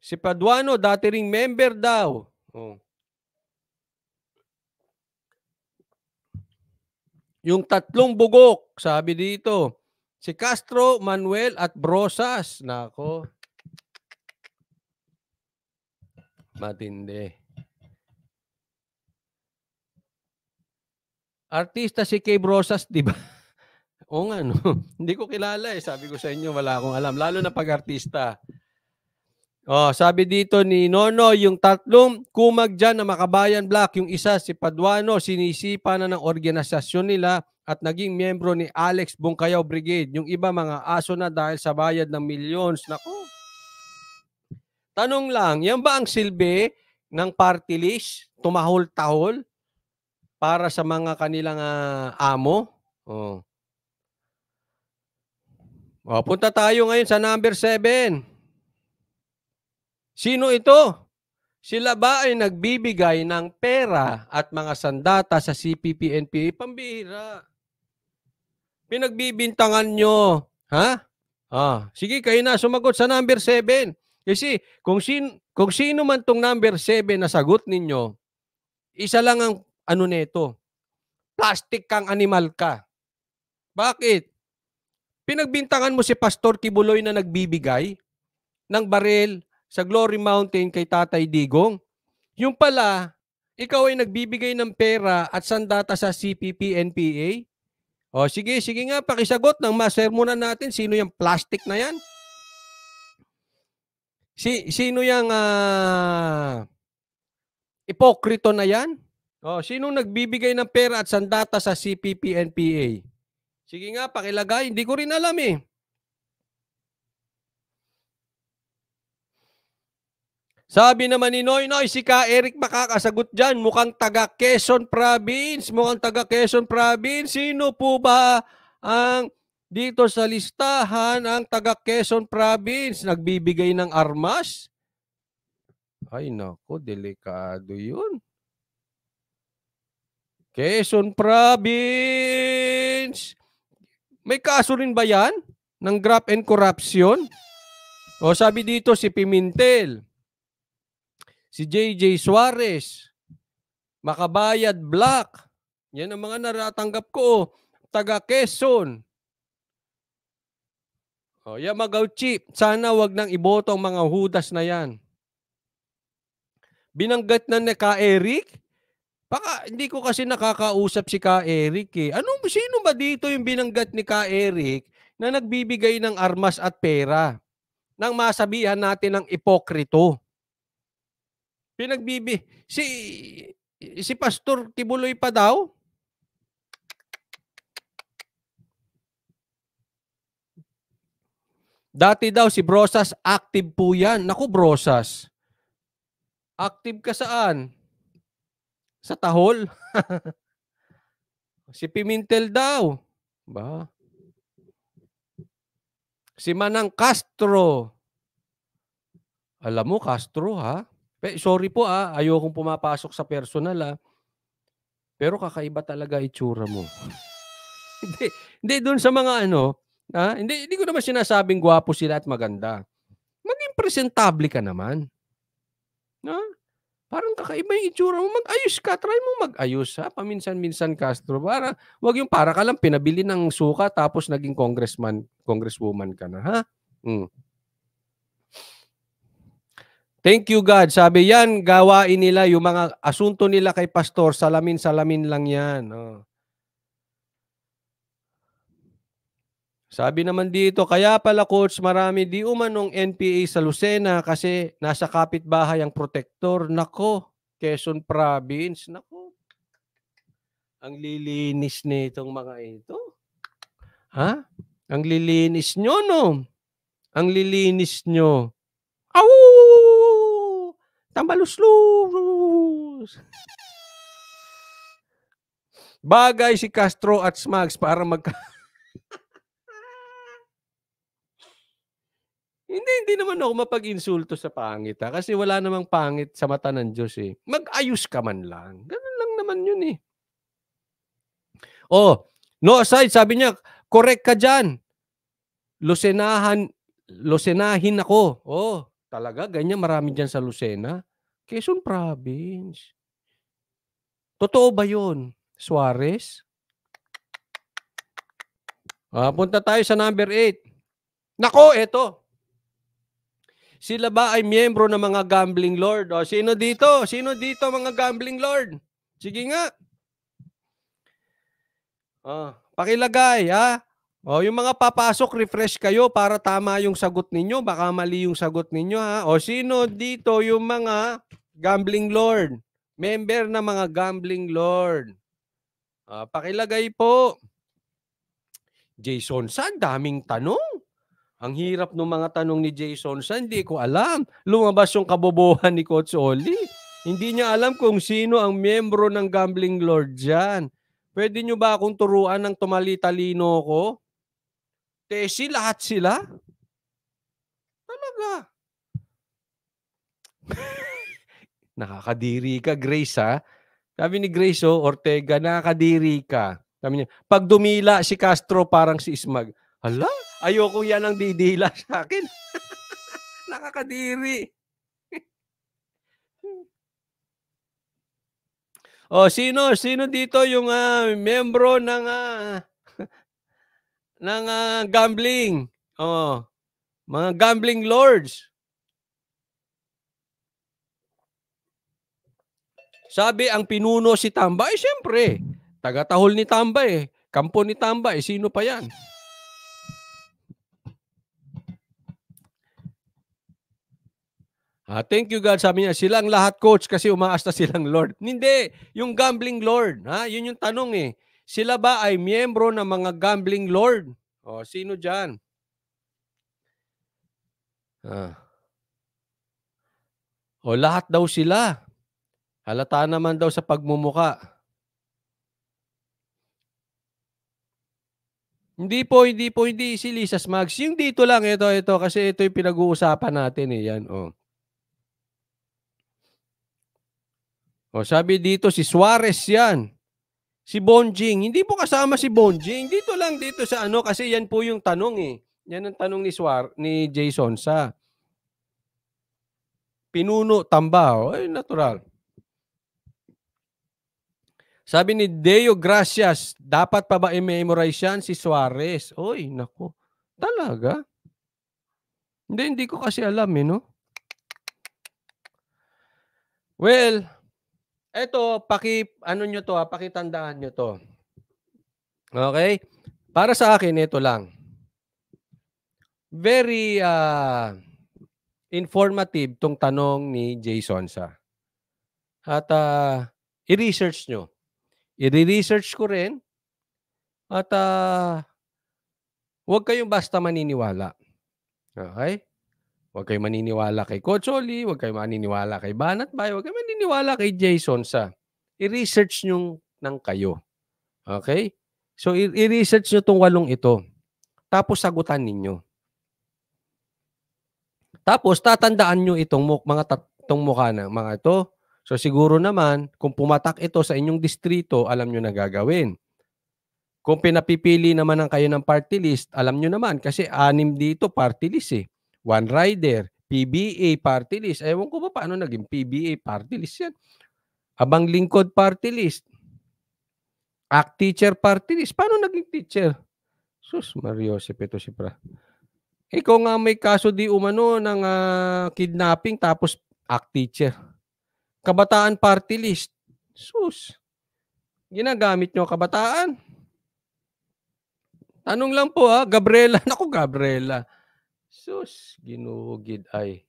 Si Paduano, dati ring member daw. Oh. Yung tatlong bugok, sabi dito, si Castro, Manuel at Brosas. Nako. Matindi. Artista si Cave Brosas, di ba? o nga, no? Hindi ko kilala eh. Sabi ko sa inyo, wala akong alam. Lalo na pag artista. Oh, sabi dito ni Nono, yung tatlong kumag dyan na makabayan black, yung isa si Paduano, sinisipa na ng organisasyon nila at naging miyembro ni Alex Bungkayaw Brigade. Yung iba mga aso na dahil sa bayad ng millions. Nako, Tanong lang, yan ba ang silbi ng party list? Tumahol-tahol para sa mga kanilang uh, amo? Oh. Oh, punta tayo ngayon sa number 7. Sino ito? Sila ba ay nagbibigay ng pera at mga sandata sa CPP, NPA? Pambihira. Pinagbibintangan nyo. Ha? Ah, sige, kayo na sumagot sa number 7. Kasi kung, sin, kung sino man tong number 7 na sagot ninyo, isa lang ang ano nito. Plastic kang animal ka. Bakit? Pinagbintangan mo si Pastor Kibuloy na nagbibigay ng baril sa Glory Mountain kay Tatay Digong. Yung pala, ikaw ay nagbibigay ng pera at sandata sa CPP NPA? O sige, sige nga, pakisagot ng masermonan natin sino yung plastic na yan. Si sino yang uh, ah, ipokrito na 'yan? Oh, sino nagbibigay ng pera at sandata sa CPP-NPA? Sige nga, pakilagay. Hindi ko rin alam eh. Sabi naman ni Noy Noy, si Ka Eric makakasagot dyan. Mukhang taga Quezon Province. Mukhang taga Quezon Province. Sino po ba ang dito sa listahan ang taga Quezon Province nagbibigay ng armas? Ay nako, delikado 'yun. Quezon Province. May kaso rin ba 'yan ng graft and corruption? O sabi dito si Pimentel, si JJ Suarez, Makabayad Black. Yan ang mga naratanggap ko. Taga Quezon. Oh, Yamagauchi, sana wag nang iboto ang mga hudas na yan. Binanggat na ni Ka Eric? Baka hindi ko kasi nakakausap si Ka Eric eh. Ano, sino ba dito yung binanggat ni Ka Eric na nagbibigay ng armas at pera nang masabihan natin ng ipokrito? Pinagbibi si si Pastor Tibuloy pa daw? Dati daw si Brosas, active po yan. Naku, Brosas. Active ka saan? Sa tahol. si Pimentel daw. Ba? Si Manang Castro. Alam mo, Castro ha? Pe, sorry po ah, ayokong pumapasok sa personal ah. Pero kakaiba talaga itsura mo. hindi, hindi doon sa mga ano, Ha? Hindi, hindi ko naman sinasabing gwapo sila at maganda. Maging presentable ka naman. Ha? Parang kakaiba yung itsura mo. Mag-ayos ka. Try mo mag-ayos ha. Paminsan-minsan, Castro. Para, wag yung para ka lang pinabili ng suka tapos naging congressman, congresswoman ka na. Ha? Mm. Thank you God. Sabi yan, gawain nila yung mga asunto nila kay pastor, salamin-salamin lang yan. Oh. Sabi naman dito, kaya pala coach, marami di umanong NPA sa Lucena kasi nasa kapitbahay ang protector. Nako, Quezon Province. Nako, ang lilinis nitong mga ito. Ha? Ang lilinis nyo, no? Ang lilinis nyo. Aw! Tambaluslus! Bagay si Castro at Smags para magka... Hindi, hindi naman ako mapag-insulto sa pangit ha. Kasi wala namang pangit sa mata ng Diyos eh. Mag-ayos ka man lang. Ganun lang naman yun eh. Oh, no aside, sabi niya, correct ka dyan. Lusenahan, lusenahin ako. Oh, talaga, ganyan marami dyan sa Lucena. Quezon Province. Totoo ba yun, Suarez? Ah, punta tayo sa number 8. Nako, eto. Sila ba ay miyembro ng mga gambling lord? O sino dito? Sino dito mga gambling lord? Sige nga. Oh, pakilagay ha. O yung mga papasok, refresh kayo para tama yung sagot ninyo. Baka mali yung sagot ninyo ha. O sino dito yung mga gambling lord? Member ng mga gambling lord. Uh, pakilagay po. Jason, saan daming tanong? Ang hirap ng mga tanong ni Jason sa hindi ko alam. Lumabas yung kabobohan ni Coach Oli. Hindi niya alam kung sino ang miyembro ng Gambling Lord dyan. Pwede niyo ba akong turuan ng tumali-talino ko? Tesi, lahat sila? Talaga. nakakadiri ka, Grace, ha? Sabi ni Grace oh, Ortega, nakakadiri ka. Sabi niya, pag dumila si Castro, parang si Ismag. Hala? Ayoko yan ang didila sa akin. Nakakadiri. oh, sino sino dito yung uh, membro ng uh, ng uh, gambling? Oh. Mga gambling lords. Sabi ang pinuno si Tambay, eh siyempre, Tagatahol ni Tambay, eh, kampo ni Tambay, eh, sino pa yan? Ah, thank you God, sabi niya, Sila ang lahat coach kasi umaasta silang Lord. Hindi, yung gambling Lord, ha? Yun yung tanong eh. Sila ba ay miyembro ng mga gambling Lord? O, sino diyan? Ah. O, lahat daw sila. Halata naman daw sa pagmumuka. Hindi po, hindi po, hindi si Lisa Smags. Yung dito lang, ito, ito. Kasi ito yung pinag-uusapan natin eh. Yan, Oh. O sabi dito si Suarez 'yan. Si Bonjing, hindi po kasama si Bonjing. Dito lang dito sa ano kasi yan po yung tanong eh. Yan ang tanong ni Suarez ni Jason sa Pinuno Tambao. Ay natural. Sabi ni Deo Gracias, dapat pa ba i-memorize yan si Suarez? Oy, nako. Talaga? Hindi, hindi ko kasi alam eh, no? Well, ito, paki, ano nyo to, ha? Ah, pakitandaan nyo to. Okay? Para sa akin, ito lang. Very uh, informative tong tanong ni Jason sa. At uh, i-research nyo. I-research ko rin. At uh, huwag kayong basta maniniwala. Okay? Huwag kayo maniniwala kay Coach Oli, huwag kayo maniniwala kay Banat Bay, huwag kayo maniniwala kay Jason sa. I-research nyo ng kayo. Okay? So, i-research nyo itong walong ito. Tapos sagutan ninyo. Tapos tatandaan nyo itong mga tatong mukha ng mga ito. So siguro naman, kung pumatak ito sa inyong distrito, alam nyo na gagawin. Kung pinapipili naman ng kayo ng party list, alam nyo naman kasi anim dito party list eh. One Rider, PBA party list. Ewan ko ba paano naging PBA party list yan. Abang Lingkod party list. Act teacher party list. Paano naging teacher? Sus, Mario, si Pito, si Pra. Ikaw nga may kaso di umano ng uh, kidnapping tapos act teacher. Kabataan party list. Sus. Ginagamit nyo kabataan. Tanong lang po ha, ah. Gabriela. Naku, Gabriela. Sus, ginugid ay.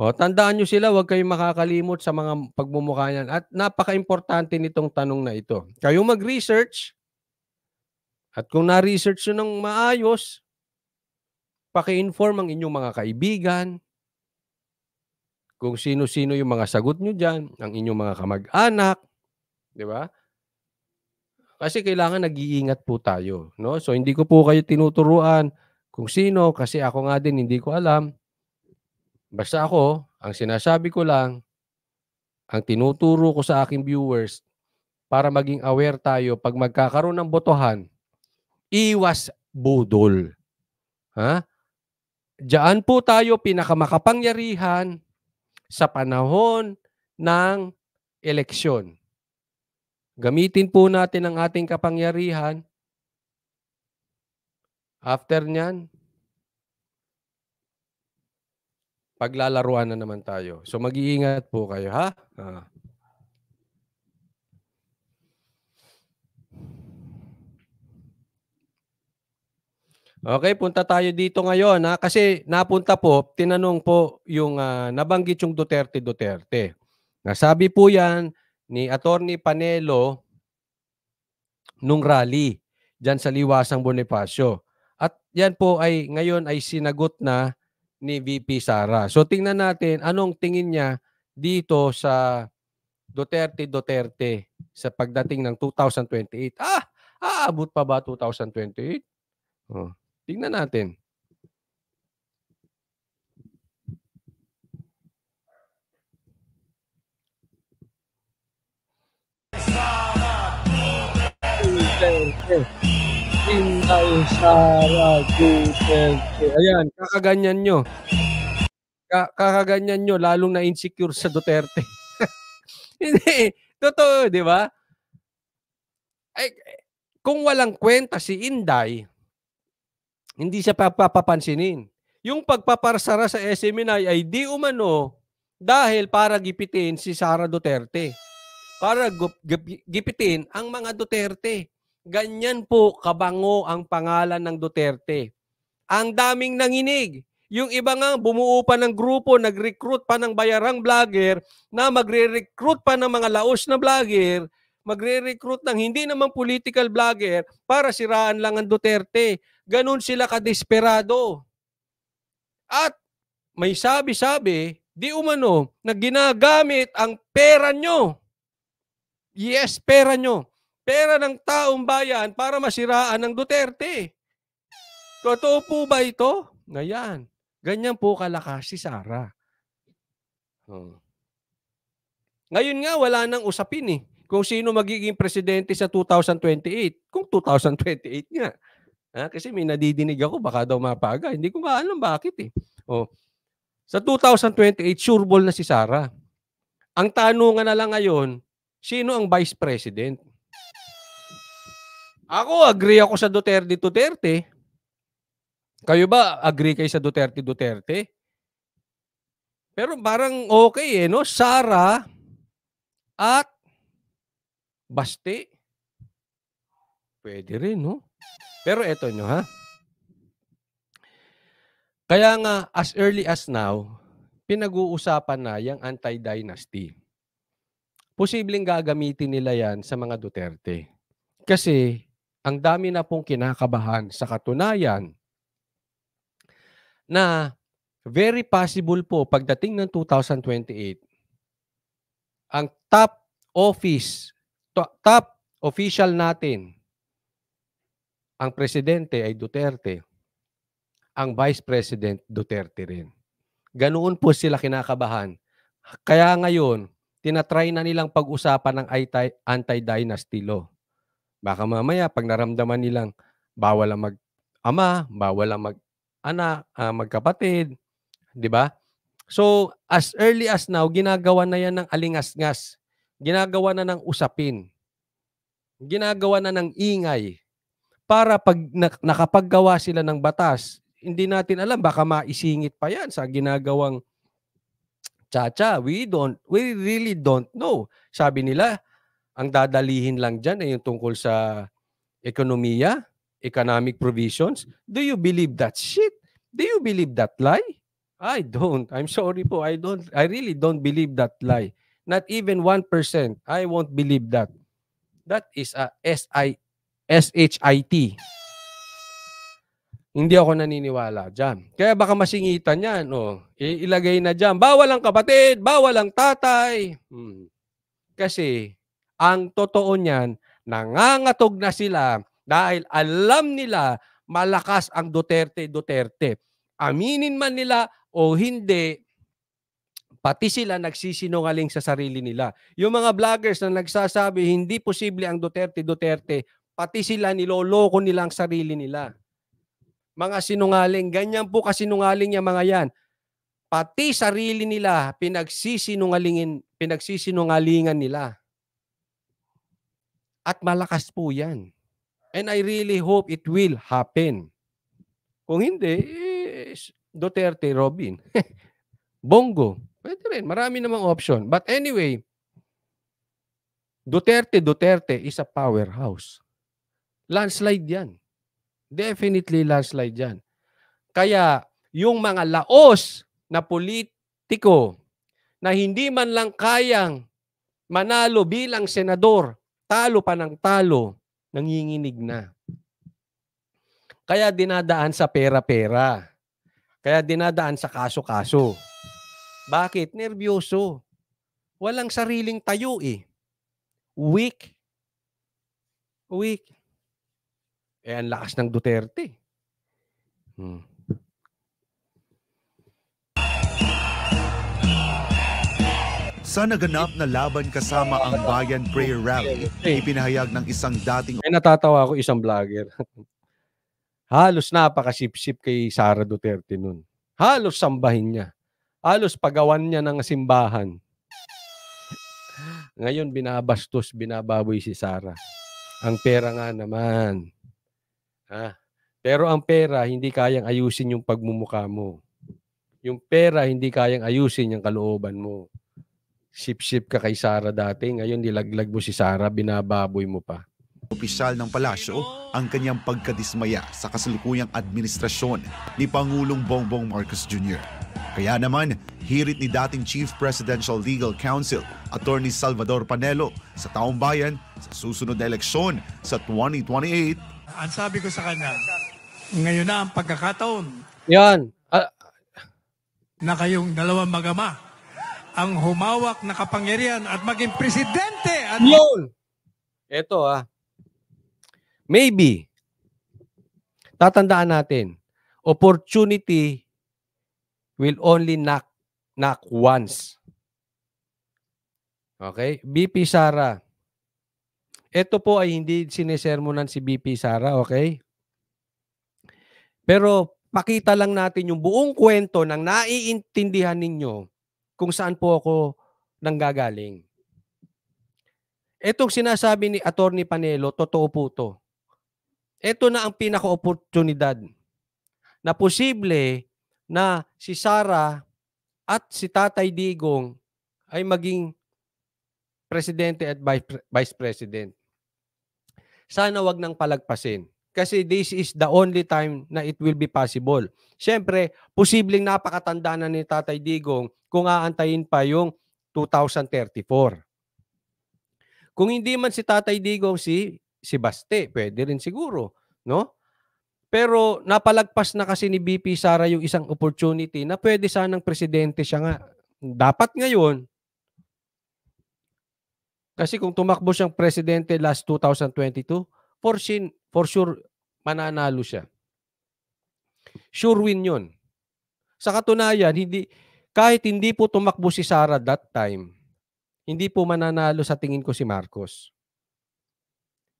O, oh, tandaan nyo sila, huwag kayong makakalimot sa mga pagmumukha niyan. At napaka-importante nitong tanong na ito. Kayo mag-research, at kung na-research nyo ng maayos, paki-inform ang inyong mga kaibigan, kung sino-sino yung mga sagot nyo dyan, ang inyong mga kamag-anak, di ba? Kasi kailangan nag-iingat po tayo, no? So hindi ko po kayo tinuturuan kung sino kasi ako nga din hindi ko alam. Basta ako, ang sinasabi ko lang, ang tinuturo ko sa aking viewers para maging aware tayo pag magkakaroon ng botohan, iwas budol. Ha? Diyan po tayo pinakamakapangyarihan sa panahon ng eleksyon. Gamitin po natin ang ating kapangyarihan After niyan, paglalaruan na naman tayo. So mag-iingat po kayo, ha? Ah. Okay, punta tayo dito ngayon ha kasi napunta po, tinanong po yung uh, nabanggit yung Duterte Duterte. Nasabi po 'yan ni Attorney Panelo nung rally diyan sa Liwasang Bonifacio yan po ay ngayon ay sinagot na ni VP Sara. So tingnan natin anong tingin niya dito sa Duterte Duterte sa pagdating ng 2028. Ah, aabot pa ba 2028? Oh, tingnan natin. Duterte ay Sara Duterte. Ayan, kakaganyan nyo. Ka- kakaganyan nyo, lalong na-insecure sa Duterte. Hindi, totoo, di ba? Ay, kung walang kwenta si Inday, hindi siya papapansinin. Yung pagpaparsara sa SMNI e ay di umano dahil para gipitin si Sara Duterte. Para gup, gup, gipitin ang mga Duterte. Ganyan po kabango ang pangalan ng Duterte. Ang daming nanginig. Yung iba nga bumuo pa ng grupo, nag-recruit pa ng bayarang vlogger na magre-recruit pa ng mga laos na vlogger, magre-recruit ng hindi namang political vlogger para siraan lang ang Duterte. Ganun sila kadesperado. At may sabi-sabi, di umano, na ginagamit ang pera nyo. Yes, pera nyo pera ng taong bayan para masiraan ng Duterte. Totoo po ba ito? Ngayon. Ganyan po kalakas si Sara. Hmm. Ngayon nga, wala nang usapin eh. Kung sino magiging presidente sa 2028. Kung 2028 nga. Ha? Kasi may nadidinig ako, baka daw mapaga. Hindi ko maalam bakit eh. Oh. Sa 2028, sureball na si Sara. Ang tanungan na lang ngayon, sino ang vice president? Ako, agree ako sa Duterte-Duterte. Kayo ba, agree kayo sa Duterte-Duterte? Pero parang okay eh, no? Sara at Basti. Pwede rin, no? Pero eto nyo, ha? Kaya nga, as early as now, pinag-uusapan na yung anti-dynasty. Posibleng gagamitin nila yan sa mga Duterte. Kasi ang dami na pong kinakabahan sa katunayan na very possible po pagdating ng 2028, ang top office, top official natin, ang presidente ay Duterte, ang vice president Duterte rin. Ganoon po sila kinakabahan. Kaya ngayon, tinatry na nilang pag-usapan ng anti-dynasty law Baka mamaya pag naramdaman nilang bawal ang mag-ama, bawal ang mag-anak, uh, magkapatid, 'di ba? So, as early as now, ginagawa na 'yan ng alingasngas. Ginagawa na ng usapin. Ginagawa na ng ingay para pag na- nakapaggawa sila ng batas, hindi natin alam baka maisingit pa 'yan sa ginagawang cha-cha. We don't we really don't know. Sabi nila, ang dadalihin lang dyan ay yung tungkol sa ekonomiya, economic provisions. Do you believe that shit? Do you believe that lie? I don't. I'm sorry po. I don't. I really don't believe that lie. Not even 1%. I won't believe that. That is a S-I- S-H-I-T. Hindi ako naniniwala dyan. Kaya baka masingitan yan. Oh, ilagay na dyan. Bawal ang kapatid. Bawal ang tatay. Hmm. Kasi ang totoo niyan, nangangatog na sila dahil alam nila malakas ang Duterte-Duterte. Aminin man nila o hindi, pati sila nagsisinungaling sa sarili nila. Yung mga vloggers na nagsasabi hindi posible ang Duterte-Duterte, pati sila niloloko nila ang sarili nila. Mga sinungaling, ganyan po kasinungaling yung mga yan. Pati sarili nila pinagsisinungalingin, pinagsisinungalingan nila. At malakas po yan. And I really hope it will happen. Kung hindi, eh, Duterte, Robin. Bongo. Pwede rin. Marami namang option. But anyway, Duterte, Duterte is a powerhouse. Landslide yan. Definitely landslide yan. Kaya yung mga laos na politiko na hindi man lang kayang manalo bilang senador talo pa ng talo, nanginginig na. Kaya dinadaan sa pera-pera. Kaya dinadaan sa kaso-kaso. Bakit? Nervyoso. Walang sariling tayo eh. Weak. Weak. Eh, ang lakas ng Duterte. Hmm. Sa naganap na laban kasama ang Bayan Prayer Rally, ipinahayag ng isang dating... Ay natatawa ako isang vlogger. Halos napakasipsip kay Sara Duterte nun. Halos sambahin niya. Halos pagawan niya ng simbahan. Ngayon, binabastos, binababoy si Sara. Ang pera nga naman. Ha? Pero ang pera, hindi kayang ayusin yung pagmumukha mo. Yung pera, hindi kayang ayusin yung kalooban mo ship-ship ka kay Sara dati, ngayon nilaglag mo si Sara, binababoy mo pa. Opisyal ng palasyo ang kanyang pagkadismaya sa kasalukuyang administrasyon ni Pangulong Bongbong Marcos Jr. Kaya naman, hirit ni dating Chief Presidential Legal Counsel, Attorney Salvador Panelo, sa taong bayan sa susunod na eleksyon sa 2028. Ang sabi ko sa kanya, ngayon na ang pagkakataon. Yan. Uh, na kayong dalawang magama ang humawak na kapangyarihan at maging presidente. At... Yun! Ito ah. Maybe. Tatandaan natin. Opportunity will only knock, knock once. Okay? BP Sara. Ito po ay hindi sinesermonan si BP Sara, okay? Pero pakita lang natin yung buong kwento ng naiintindihan ninyo kung saan po ako nanggagaling. Etong sinasabi ni Attorney Panelo, totoo po to. Ito na ang pinaka-oportunidad na posible na si Sara at si Tatay Digong ay maging presidente at vice president. Sana wag nang palagpasin. Kasi this is the only time na it will be possible. Siyempre, posibleng napakatanda na ni Tatay Digong kung aantayin pa yung 2034. Kung hindi man si Tatay Digong si si Baste, pwede rin siguro, no? Pero napalagpas na kasi ni BP Sara yung isang opportunity na pwede sanang presidente siya nga. Dapat ngayon, kasi kung tumakbo siyang presidente last 2022, for sin For sure, mananalo siya. Sure win yun. Sa katunayan, hindi, kahit hindi po tumakbo si Sara that time, hindi po mananalo sa tingin ko si Marcos.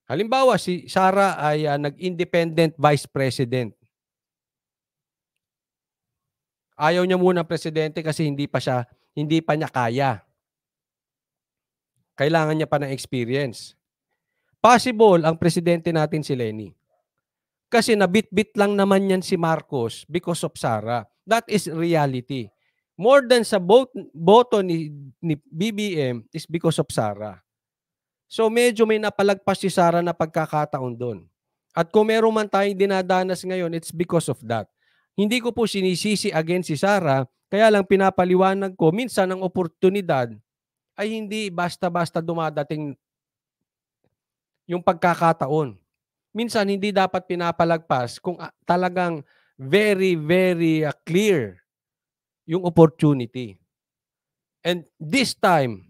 Halimbawa, si Sara ay uh, nag-independent vice president. Ayaw niya muna presidente kasi hindi pa siya, hindi pa niya kaya. Kailangan niya pa ng experience. Possible ang presidente natin si Lenny. Kasi nabitbit lang naman yan si Marcos because of Sara. That is reality. More than sa boat, boto ni, ni BBM is because of Sara. So medyo may napalagpas si Sara na pagkakataon doon. At kung meron man tayong dinadanas ngayon, it's because of that. Hindi ko po sinisisi again si Sara, kaya lang pinapaliwanag ko, minsan ang oportunidad ay hindi basta-basta dumadating yung pagkakataon. Minsan, hindi dapat pinapalagpas kung ah, talagang very, very uh, clear yung opportunity. And this time,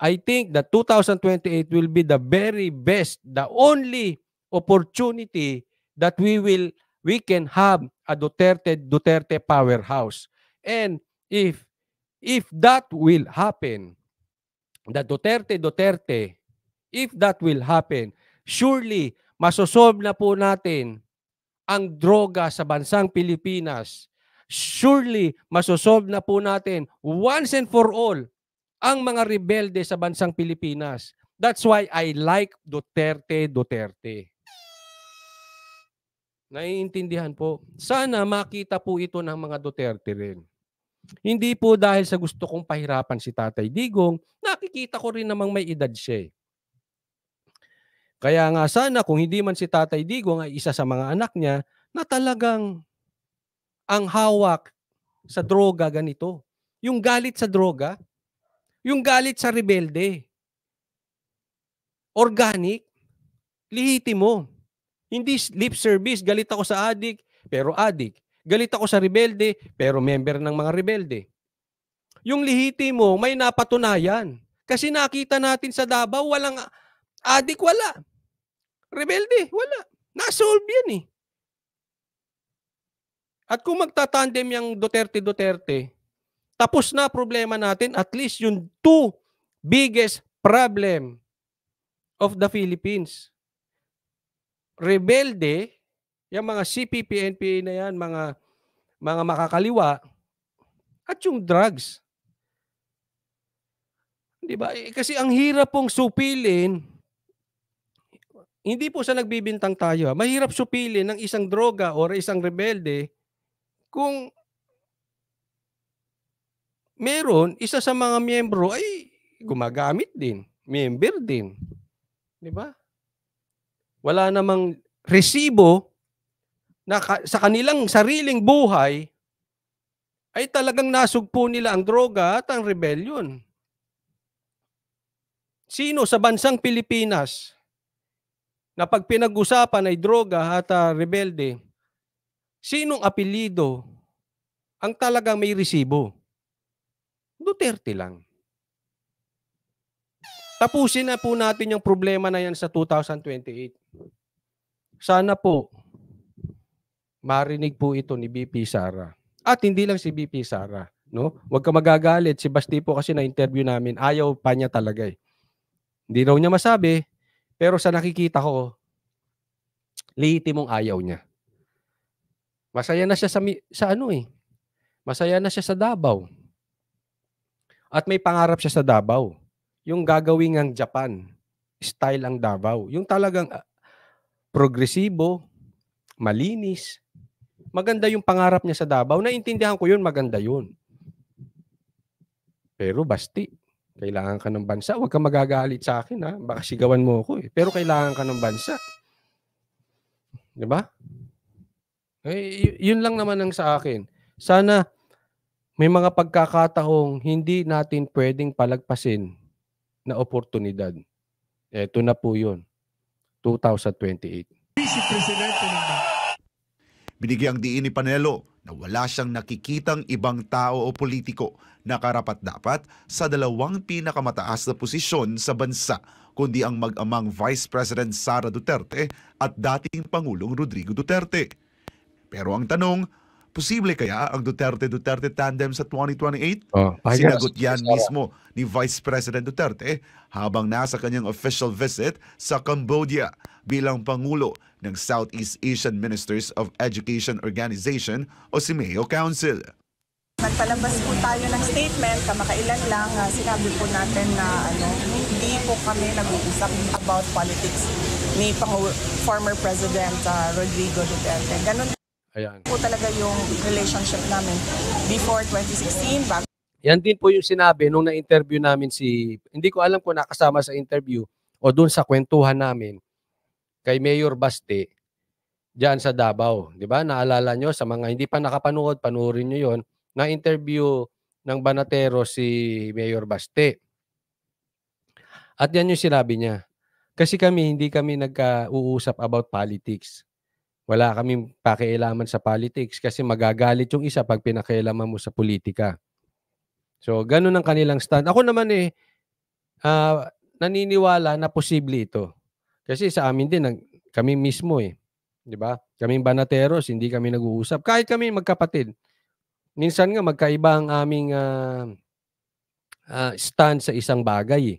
I think that 2028 will be the very best, the only opportunity that we will we can have a Duterte Duterte powerhouse. And if if that will happen, the Duterte Duterte if that will happen, surely masosolve na po natin ang droga sa bansang Pilipinas. Surely masosolve na po natin once and for all ang mga rebelde sa bansang Pilipinas. That's why I like Duterte Duterte. Naiintindihan po. Sana makita po ito ng mga Duterte rin. Hindi po dahil sa gusto kong pahirapan si Tatay Digong, nakikita ko rin namang may edad siya eh. Kaya nga sana kung hindi man si Tatay Digong ay isa sa mga anak niya na talagang ang hawak sa droga ganito. Yung galit sa droga, yung galit sa rebelde, organic, lihiti mo. Hindi lip service, galit ako sa adik, pero adik. Galit ako sa rebelde, pero member ng mga rebelde. Yung lihiti mo, may napatunayan. Kasi nakita natin sa Davao, walang Adik, wala. Rebelde, wala. Nasolve yan eh. At kung magtatandem yung Duterte-Duterte, tapos na problema natin at least yung two biggest problem of the Philippines. Rebelde, yung mga CPP, NPA na yan, mga, mga makakaliwa, at yung drugs. Di ba? Eh, kasi ang hirap pong supilin hindi po sa nagbibintang tayo. Mahirap supili ng isang droga o isang rebelde kung meron, isa sa mga miyembro ay gumagamit din, member din. 'Di ba? Wala namang resibo na ka, sa kanilang sariling buhay ay talagang nasugpo nila ang droga at ang rebellion. Sino sa bansang Pilipinas na pag pinag-usapan ay droga at uh, rebelde, sinong apelido ang talagang may resibo? Duterte lang. Tapusin na po natin yung problema na yan sa 2028. Sana po marinig po ito ni BP Sara. At hindi lang si BP Sara, no? Huwag ka magagalit, si Basti po kasi na-interview namin, ayaw pa niya talaga eh. Hindi raw niya masabi, pero sa nakikita ko, mong ayaw niya. Masaya na siya sa, sa ano eh. Masaya na siya sa Davao. At may pangarap siya sa Davao. Yung gagawin ang Japan. Style ang Davao. Yung talagang ah, progresibo, malinis. Maganda yung pangarap niya sa Davao. Naintindihan ko yun, maganda yun. Pero basti, kailangan ka ng bansa. Huwag ka magagalit sa akin, ha? Baka sigawan mo ako, eh. Pero kailangan ka ng bansa. Di ba? Eh, yun lang naman ang sa akin. Sana may mga pagkakataong hindi natin pwedeng palagpasin na oportunidad. Ito na po yun. 2028. Si President Binigyang diin ni Panelo na wala siyang nakikitang ibang tao o politiko na karapat-dapat sa dalawang pinakamataas na posisyon sa bansa kundi ang mag-amang Vice President Sara Duterte at dating Pangulong Rodrigo Duterte. Pero ang tanong, Posible kaya ang Duterte-Duterte tandem sa 2028? Oh, Sinagot guess. yan mismo ni Vice President Duterte habang nasa kanyang official visit sa Cambodia bilang Pangulo ng Southeast Asian Ministers of Education Organization o SIMEO Council. Nagpalabas po tayo ng statement, kamakailan lang uh, sinabi po natin na ano, hindi po kami nag-uusap about politics ni former President uh, Rodrigo Duterte. Ganun Ayan. Po talaga yung relationship namin before 2016. Bago Yan din po yung sinabi nung na-interview namin si, hindi ko alam kung nakasama sa interview o doon sa kwentuhan namin kay Mayor Baste diyan sa Davao. Di ba? Naalala nyo sa mga hindi pa nakapanood, panoorin nyo yon na interview ng Banatero si Mayor Baste. At yan yung sinabi niya. Kasi kami, hindi kami nagka-uusap about politics. Wala kaming pakialaman sa politics kasi magagalit yung isa pag pinakialaman mo sa politika. So, ganun ang kanilang stand. Ako naman eh, uh, naniniwala na posible ito. Kasi sa amin din, kami mismo eh. Di ba? Kaming banateros, hindi kami nag-uusap. Kahit kami magkapatid. Minsan nga magkaiba ang aming uh, uh, stand sa isang bagay. Eh.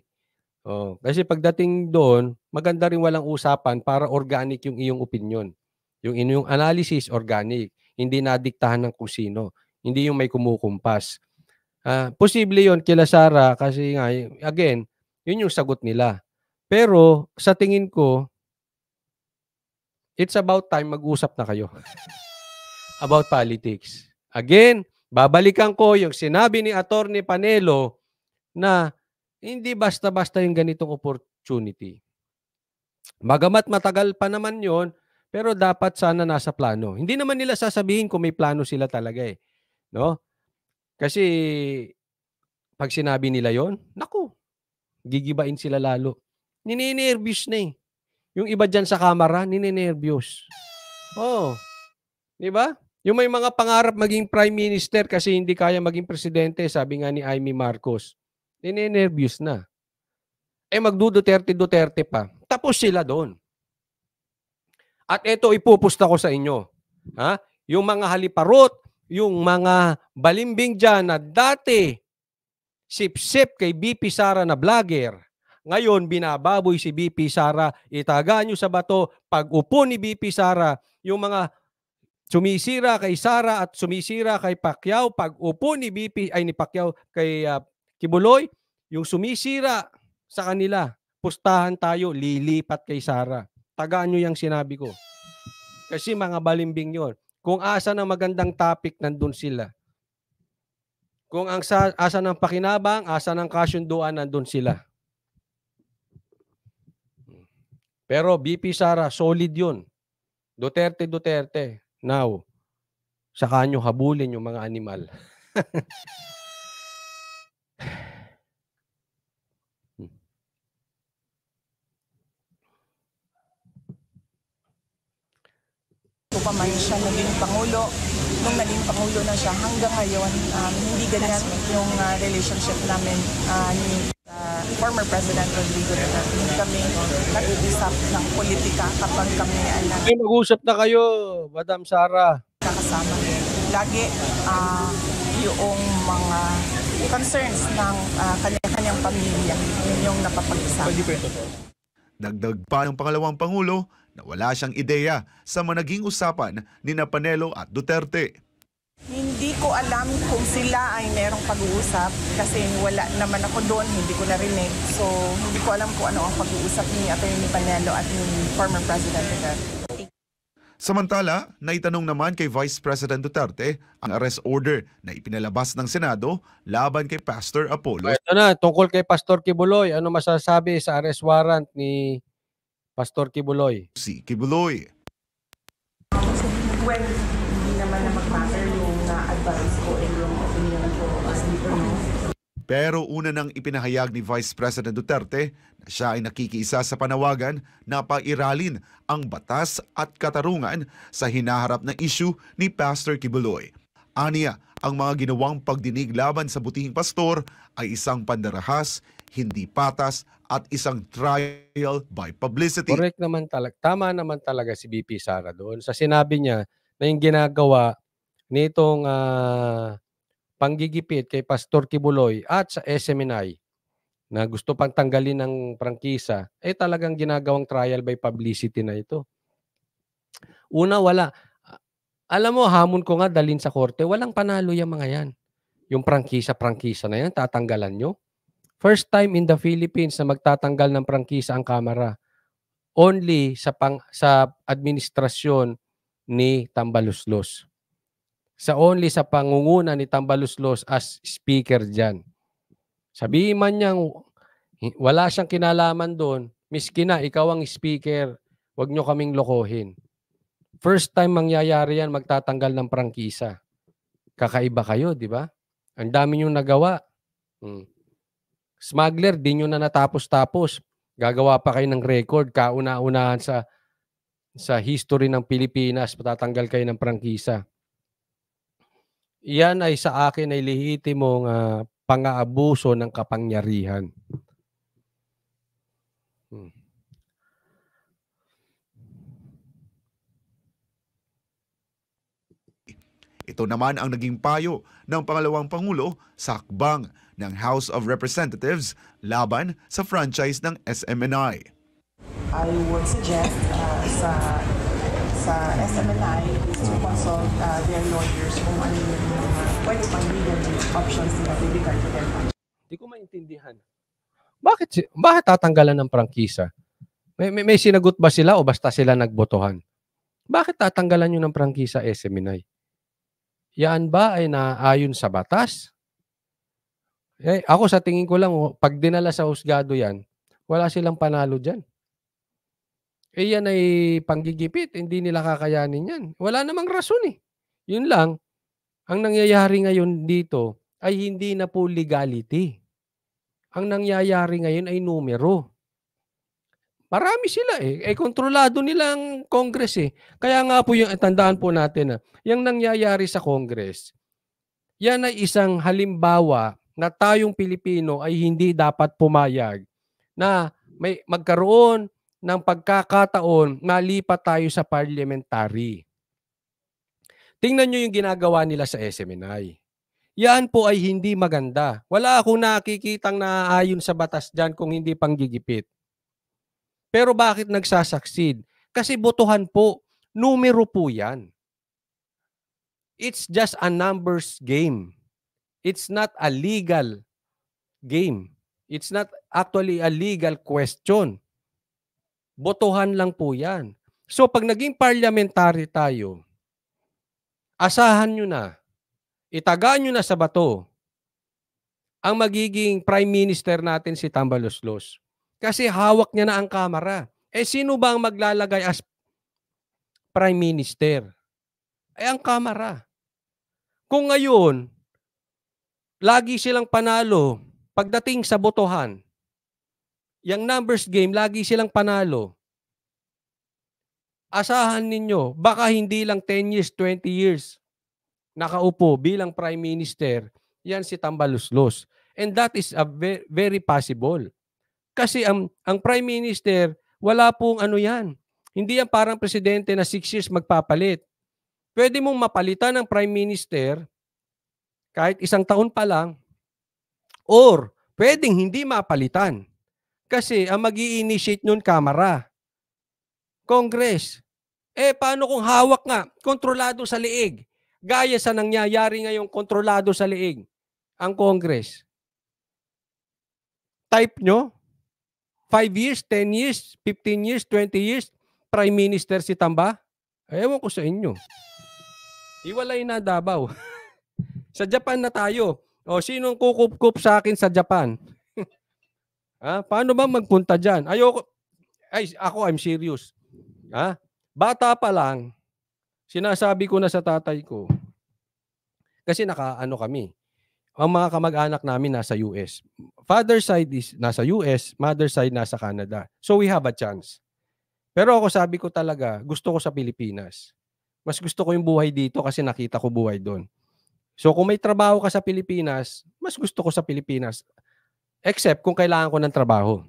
Oh, kasi pagdating doon, maganda rin walang usapan para organic yung iyong opinion. Yung inyong analysis, organic. Hindi nadiktahan ng kusino. Hindi yung may kumukumpas. Uh, posible yon kila Sara kasi nga, again, yun yung sagot nila. Pero sa tingin ko, it's about time mag-usap na kayo about politics. Again, babalikan ko yung sinabi ni Attorney Panelo na hindi basta-basta yung ganitong opportunity. Magamat matagal pa naman yon pero dapat sana nasa plano. Hindi naman nila sasabihin kung may plano sila talaga eh. No? Kasi pag sinabi nila yon, naku, gigibain sila lalo. Nininervyos na eh. Yung iba dyan sa kamera, nininervyos. Oh. Di ba? Yung may mga pangarap maging prime minister kasi hindi kaya maging presidente, sabi nga ni Amy Marcos. Nininervyos na. Eh magdu-Duterte-Duterte pa. Tapos sila doon. At ito ipupusta ko sa inyo. Ha? Yung mga haliparot, yung mga balimbing dyan na dati sip-sip kay BP Sara na vlogger. Ngayon, binababoy si BP Sara. Itaga nyo sa bato. Pag upo ni BP Sara, yung mga sumisira kay Sara at sumisira kay Pacquiao pag upo ni BP ay ni Pacquiao kay uh, Kibuloy yung sumisira sa kanila pustahan tayo lilipat kay Sara Tagaan nyo yung sinabi ko. Kasi mga balimbing yon. Kung asa ng magandang topic, nandun sila. Kung ang sa, asa ng pakinabang, asa ng kasunduan, nandun sila. Pero BP Sara, solid yon. Duterte, Duterte. Now, saka nyo habulin yung mga animal. pa man siya naging Pangulo, nung naging Pangulo na siya hanggang ngayon, um, hindi ganyan yung uh, relationship namin uh, ni uh, former President Rodrigo Duterte. Hindi kami nag-uusap ng politika kapag kami ay Okay, mag-usap na kayo, Madam Sara. nakakasama. Lagi ah, yung mga concerns ng ah, kanya-kanyang pamilya, yung napapag-usapan. Dagdag pa ng pangalawang Pangulo na wala siyang ideya sa managing usapan ni Napanelo at Duterte. Hindi ko alam kung sila ay merong pag-uusap kasi wala naman ako doon, hindi ko narinig. So hindi ko alam kung ano ang pag-uusap ni Atty. Panelo at ni former President Duterte. Samantala, naitanong naman kay Vice President Duterte ang arrest order na ipinalabas ng Senado laban kay Pastor Apollo. Ito na, tungkol kay Pastor Kibuloy, ano masasabi sa arrest warrant ni Pastor Kibuloy. Si Kibuloy. Well, hindi naman na mag-matter yung na ko and yung opinion ko as pero una nang ipinahayag ni Vice President Duterte na siya ay nakikiisa sa panawagan na pairalin ang batas at katarungan sa hinaharap na issue ni Pastor Kibuloy. Aniya, ang mga ginawang pagdinig laban sa butihing pastor ay isang pandarahas hindi patas at isang trial by publicity. Correct naman talaga. Tama naman talaga si BP Sara doon sa sinabi niya na yung ginagawa nitong uh, panggigipit kay Pastor Kibuloy at sa SMNI na gusto pang tanggalin ng prangkisa, eh talagang ginagawang trial by publicity na ito. Una, wala. Alam mo, hamon ko nga dalin sa korte, walang panalo yung mga yan. Yung prangkisa-prangkisa na yan, tatanggalan nyo. First time in the Philippines na magtatanggal ng prangkisa ang Kamara. Only sa pang, sa administrasyon ni Tambaluslos. Sa only sa pangunguna ni Tambaluslos as speaker diyan. Sabihin man niyang wala siyang kinalaman doon, miski na ikaw ang speaker, wag niyo kaming lokohin. First time mangyayari yan, magtatanggal ng prangkisa. Kakaiba kayo, di ba? Ang dami nyo nagawa. Hmm. Smuggler, di nyo na natapos-tapos. Gagawa pa kayo ng record, kauna-unahan sa sa history ng Pilipinas, patatanggal kayo ng prangkisa. Iyan ay sa akin ay lehitimong uh, pang-aabuso ng kapangyarihan. Hmm. Ito naman ang naging payo ng pangalawang Pangulo sa ng House of Representatives laban sa franchise ng SMNI. I would suggest uh, sa sa SMNI is to consult uh, their lawyers kung ano yung mga pwede pang legal options nila with regard to their Hindi ko maintindihan. Bakit, bakit tatanggalan ng prangkisa? May, may, may sinagot ba sila o basta sila nagbotohan? Bakit tatanggalan nyo ng prangkisa SMNI? Yan ba ay naayon sa batas? Eh, ako sa tingin ko lang, oh, pag dinala sa husgado yan, wala silang panalo dyan. Eh yan ay panggigipit, hindi nila kakayanin yan. Wala namang rason eh. Yun lang, ang nangyayari ngayon dito ay hindi na po legality. Ang nangyayari ngayon ay numero. Marami sila eh. Eh, kontrolado nila ang Congress eh. Kaya nga po yung, tandaan po natin na, ah, yung nangyayari sa Congress, yan ay isang halimbawa na tayong Pilipino ay hindi dapat pumayag na may magkaroon ng pagkakataon na lipat tayo sa parliamentary. Tingnan nyo yung ginagawa nila sa SMNI. Yan po ay hindi maganda. Wala akong nakikitang naaayon sa batas dyan kung hindi panggigipit. Pero bakit nagsasucceed? Kasi botohan po. Numero po yan. It's just a numbers game. It's not a legal game. It's not actually a legal question. Botohan lang po yan. So pag naging parliamentary tayo, asahan nyo na, itaga nyo na sa bato ang magiging prime minister natin si Tambaloslos. Kasi hawak niya na ang kamera. Eh sino ba ang maglalagay as prime minister? Eh ang kamera. Kung ngayon, lagi silang panalo pagdating sa botohan. Yang numbers game, lagi silang panalo. Asahan ninyo, baka hindi lang 10 years, 20 years nakaupo bilang prime minister, yan si Tambaluslos. And that is a very, very possible. Kasi ang, ang prime minister, wala pong ano yan. Hindi yan parang presidente na 6 years magpapalit. Pwede mong mapalitan ng prime minister kahit isang taon pa lang, or pwedeng hindi mapalitan. Kasi ang mag initiate nun kamara. Congress. Eh, paano kung hawak nga, kontrolado sa liig? Gaya sa nangyayari ngayong kontrolado sa liig ang Congress. Type nyo, 5 years, 10 years, 15 years, 20 years, Prime Minister si Tamba? Ewan ko sa inyo. Iwalay na Davao. Sa Japan na tayo. O, sinong kukup-kup sa akin sa Japan? ha? Ah, paano ba magpunta dyan? Ayoko. Ay, ako, I'm serious. Ha? Ah, bata pa lang, sinasabi ko na sa tatay ko, kasi nakaano kami, ang mga kamag-anak namin nasa US. Father side is nasa US, mother side nasa Canada. So we have a chance. Pero ako sabi ko talaga, gusto ko sa Pilipinas. Mas gusto ko yung buhay dito kasi nakita ko buhay doon. So kung may trabaho ka sa Pilipinas, mas gusto ko sa Pilipinas. Except kung kailangan ko ng trabaho.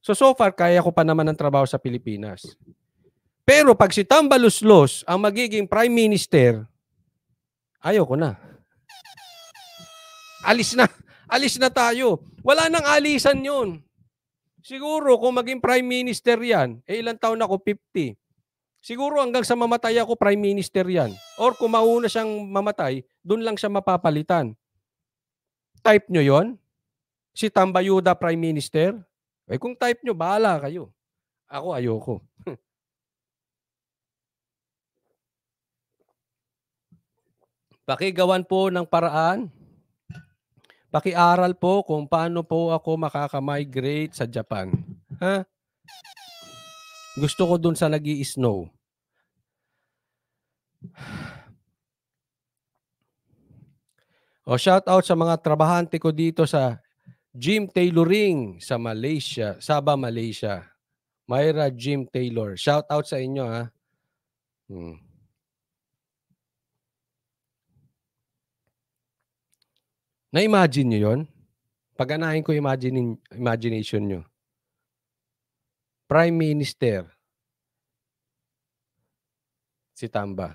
So so far, kaya ko pa naman ng trabaho sa Pilipinas. Pero pag si Tambaluslos ang magiging prime minister, ayoko na. Alis na. Alis na tayo. Wala nang alisan yon. Siguro kung maging prime minister yan, eh ilang taon na ako, 50. Siguro hanggang sa mamatay ako, prime minister yan. Or kung mauna siyang mamatay, doon lang siya mapapalitan. Type nyo yon Si Tambayuda prime minister? Eh kung type nyo, bahala kayo. Ako ayoko. Pakigawan po ng paraan. Pakiaral po kung paano po ako makakamigrate sa Japan. Ha? Gusto ko dun sa nag snow O shout out sa mga trabahante ko dito sa Jim Tailoring sa Malaysia, Sabah, Malaysia. Myra Jim Taylor. Shout out sa inyo ha. Hmm. Na-imagine nyo yun? Paganahin ko imagine, imagination nyo. Prime Minister, si Tamba.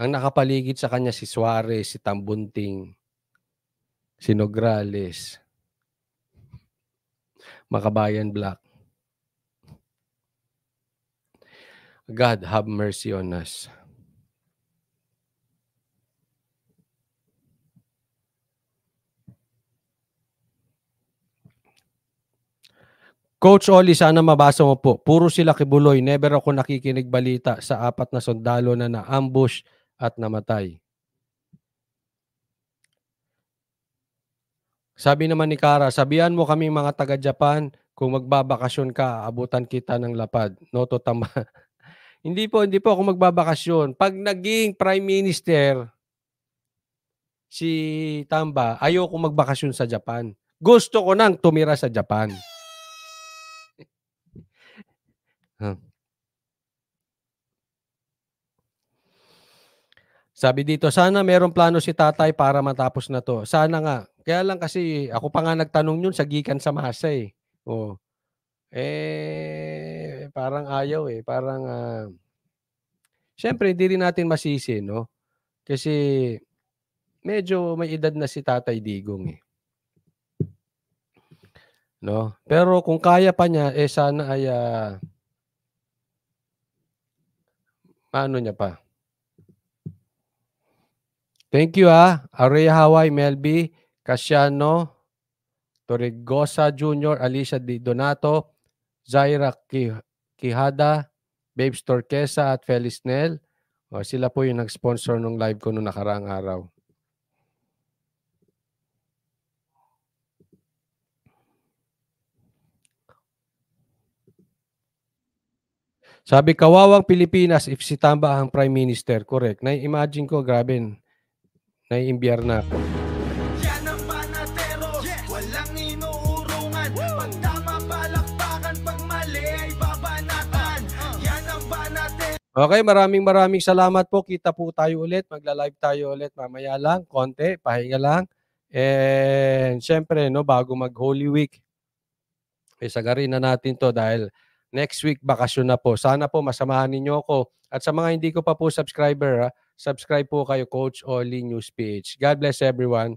Ang nakapaligid sa kanya si Suarez, si Tambunting, si Nograles, Makabayan Black. God have mercy on us. Coach Oli, sana mabasa mo po. Puro sila kibuloy. Never ako nakikinig balita sa apat na sundalo na na-ambush at namatay. Sabi naman ni Kara, sabihan mo kami mga taga-Japan, kung magbabakasyon ka, abutan kita ng lapad. No to tama. hindi po, hindi po ako magbabakasyon. Pag naging prime minister si Tamba, ayoko magbakasyon sa Japan. Gusto ko nang tumira sa Japan. Hmm. Sabi dito, sana merong plano si tatay para matapos na to. Sana nga. Kaya lang kasi ako pa nga nagtanong yun sa gikan sa masa eh. Oh. Eh, parang ayaw eh. Parang, uh, ah, syempre hindi rin natin masisi, no? Kasi medyo may edad na si tatay Digong eh. No? Pero kung kaya pa niya, eh sana ay uh, Paano niya pa? Thank you ah. Aurea Hawaii, Melby, Casiano, Torregosa Jr., Alicia Di Donato, Zaira Kihada, Babes Torquesa at Felisnel. O, oh, sila po yung nag-sponsor ng live ko noong nakaraang araw. Sabi, kawawang Pilipinas if si Tamba ang Prime Minister. Correct. Na-imagine ko, grabe, naiimbiyar na ako. Yan ang panatero, walang inuurungan. Woo! Pag pag mali ay babanatan. Yan ang panatero. Okay, maraming maraming salamat po. Kita po tayo ulit. Magla-live tayo ulit mamaya lang. Konti, pahinga lang. And syempre, no, bago mag Holy Week, isagarin na natin to dahil Next week, bakasyon na po. Sana po masamahan ninyo ako. At sa mga hindi ko pa po subscriber, ha, ah, subscribe po kayo Coach Oli News PH. God bless everyone.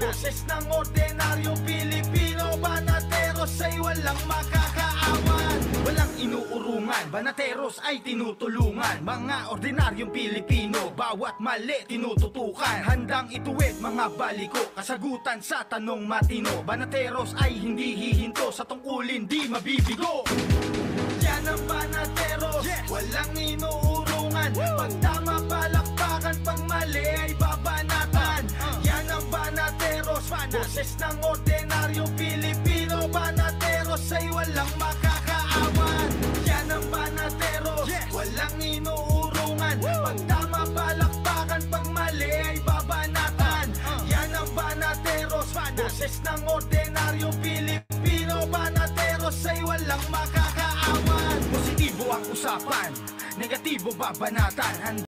Boses ng ordinaryong Pilipino, banateros ay walang makakalaman. Walang inuurungan, banateros ay tinutulungan Mga ordinaryong Pilipino, bawat mali tinututukan Handang ituwid mga baliko, kasagutan sa tanong matino Banateros ay hindi hihinto, sa tungkulin di mabibigo Yan ang banateros, yes! walang inuurungan Woo! Pag tama palakpakan, pag mali ay babanatan uh, uh. Yan ang banateros, Boses ng ordinaryong Pilipino Banateros ay walang maka manateros yes. Walang inuurungan Woo! Pag tama palakpakan Pag mali ay babanatan uh. Yan ang banateros Boses ng ordinaryo Pilipino Banateros ay walang makakaawan Positibo ang usapan Negatibo babanatan Handa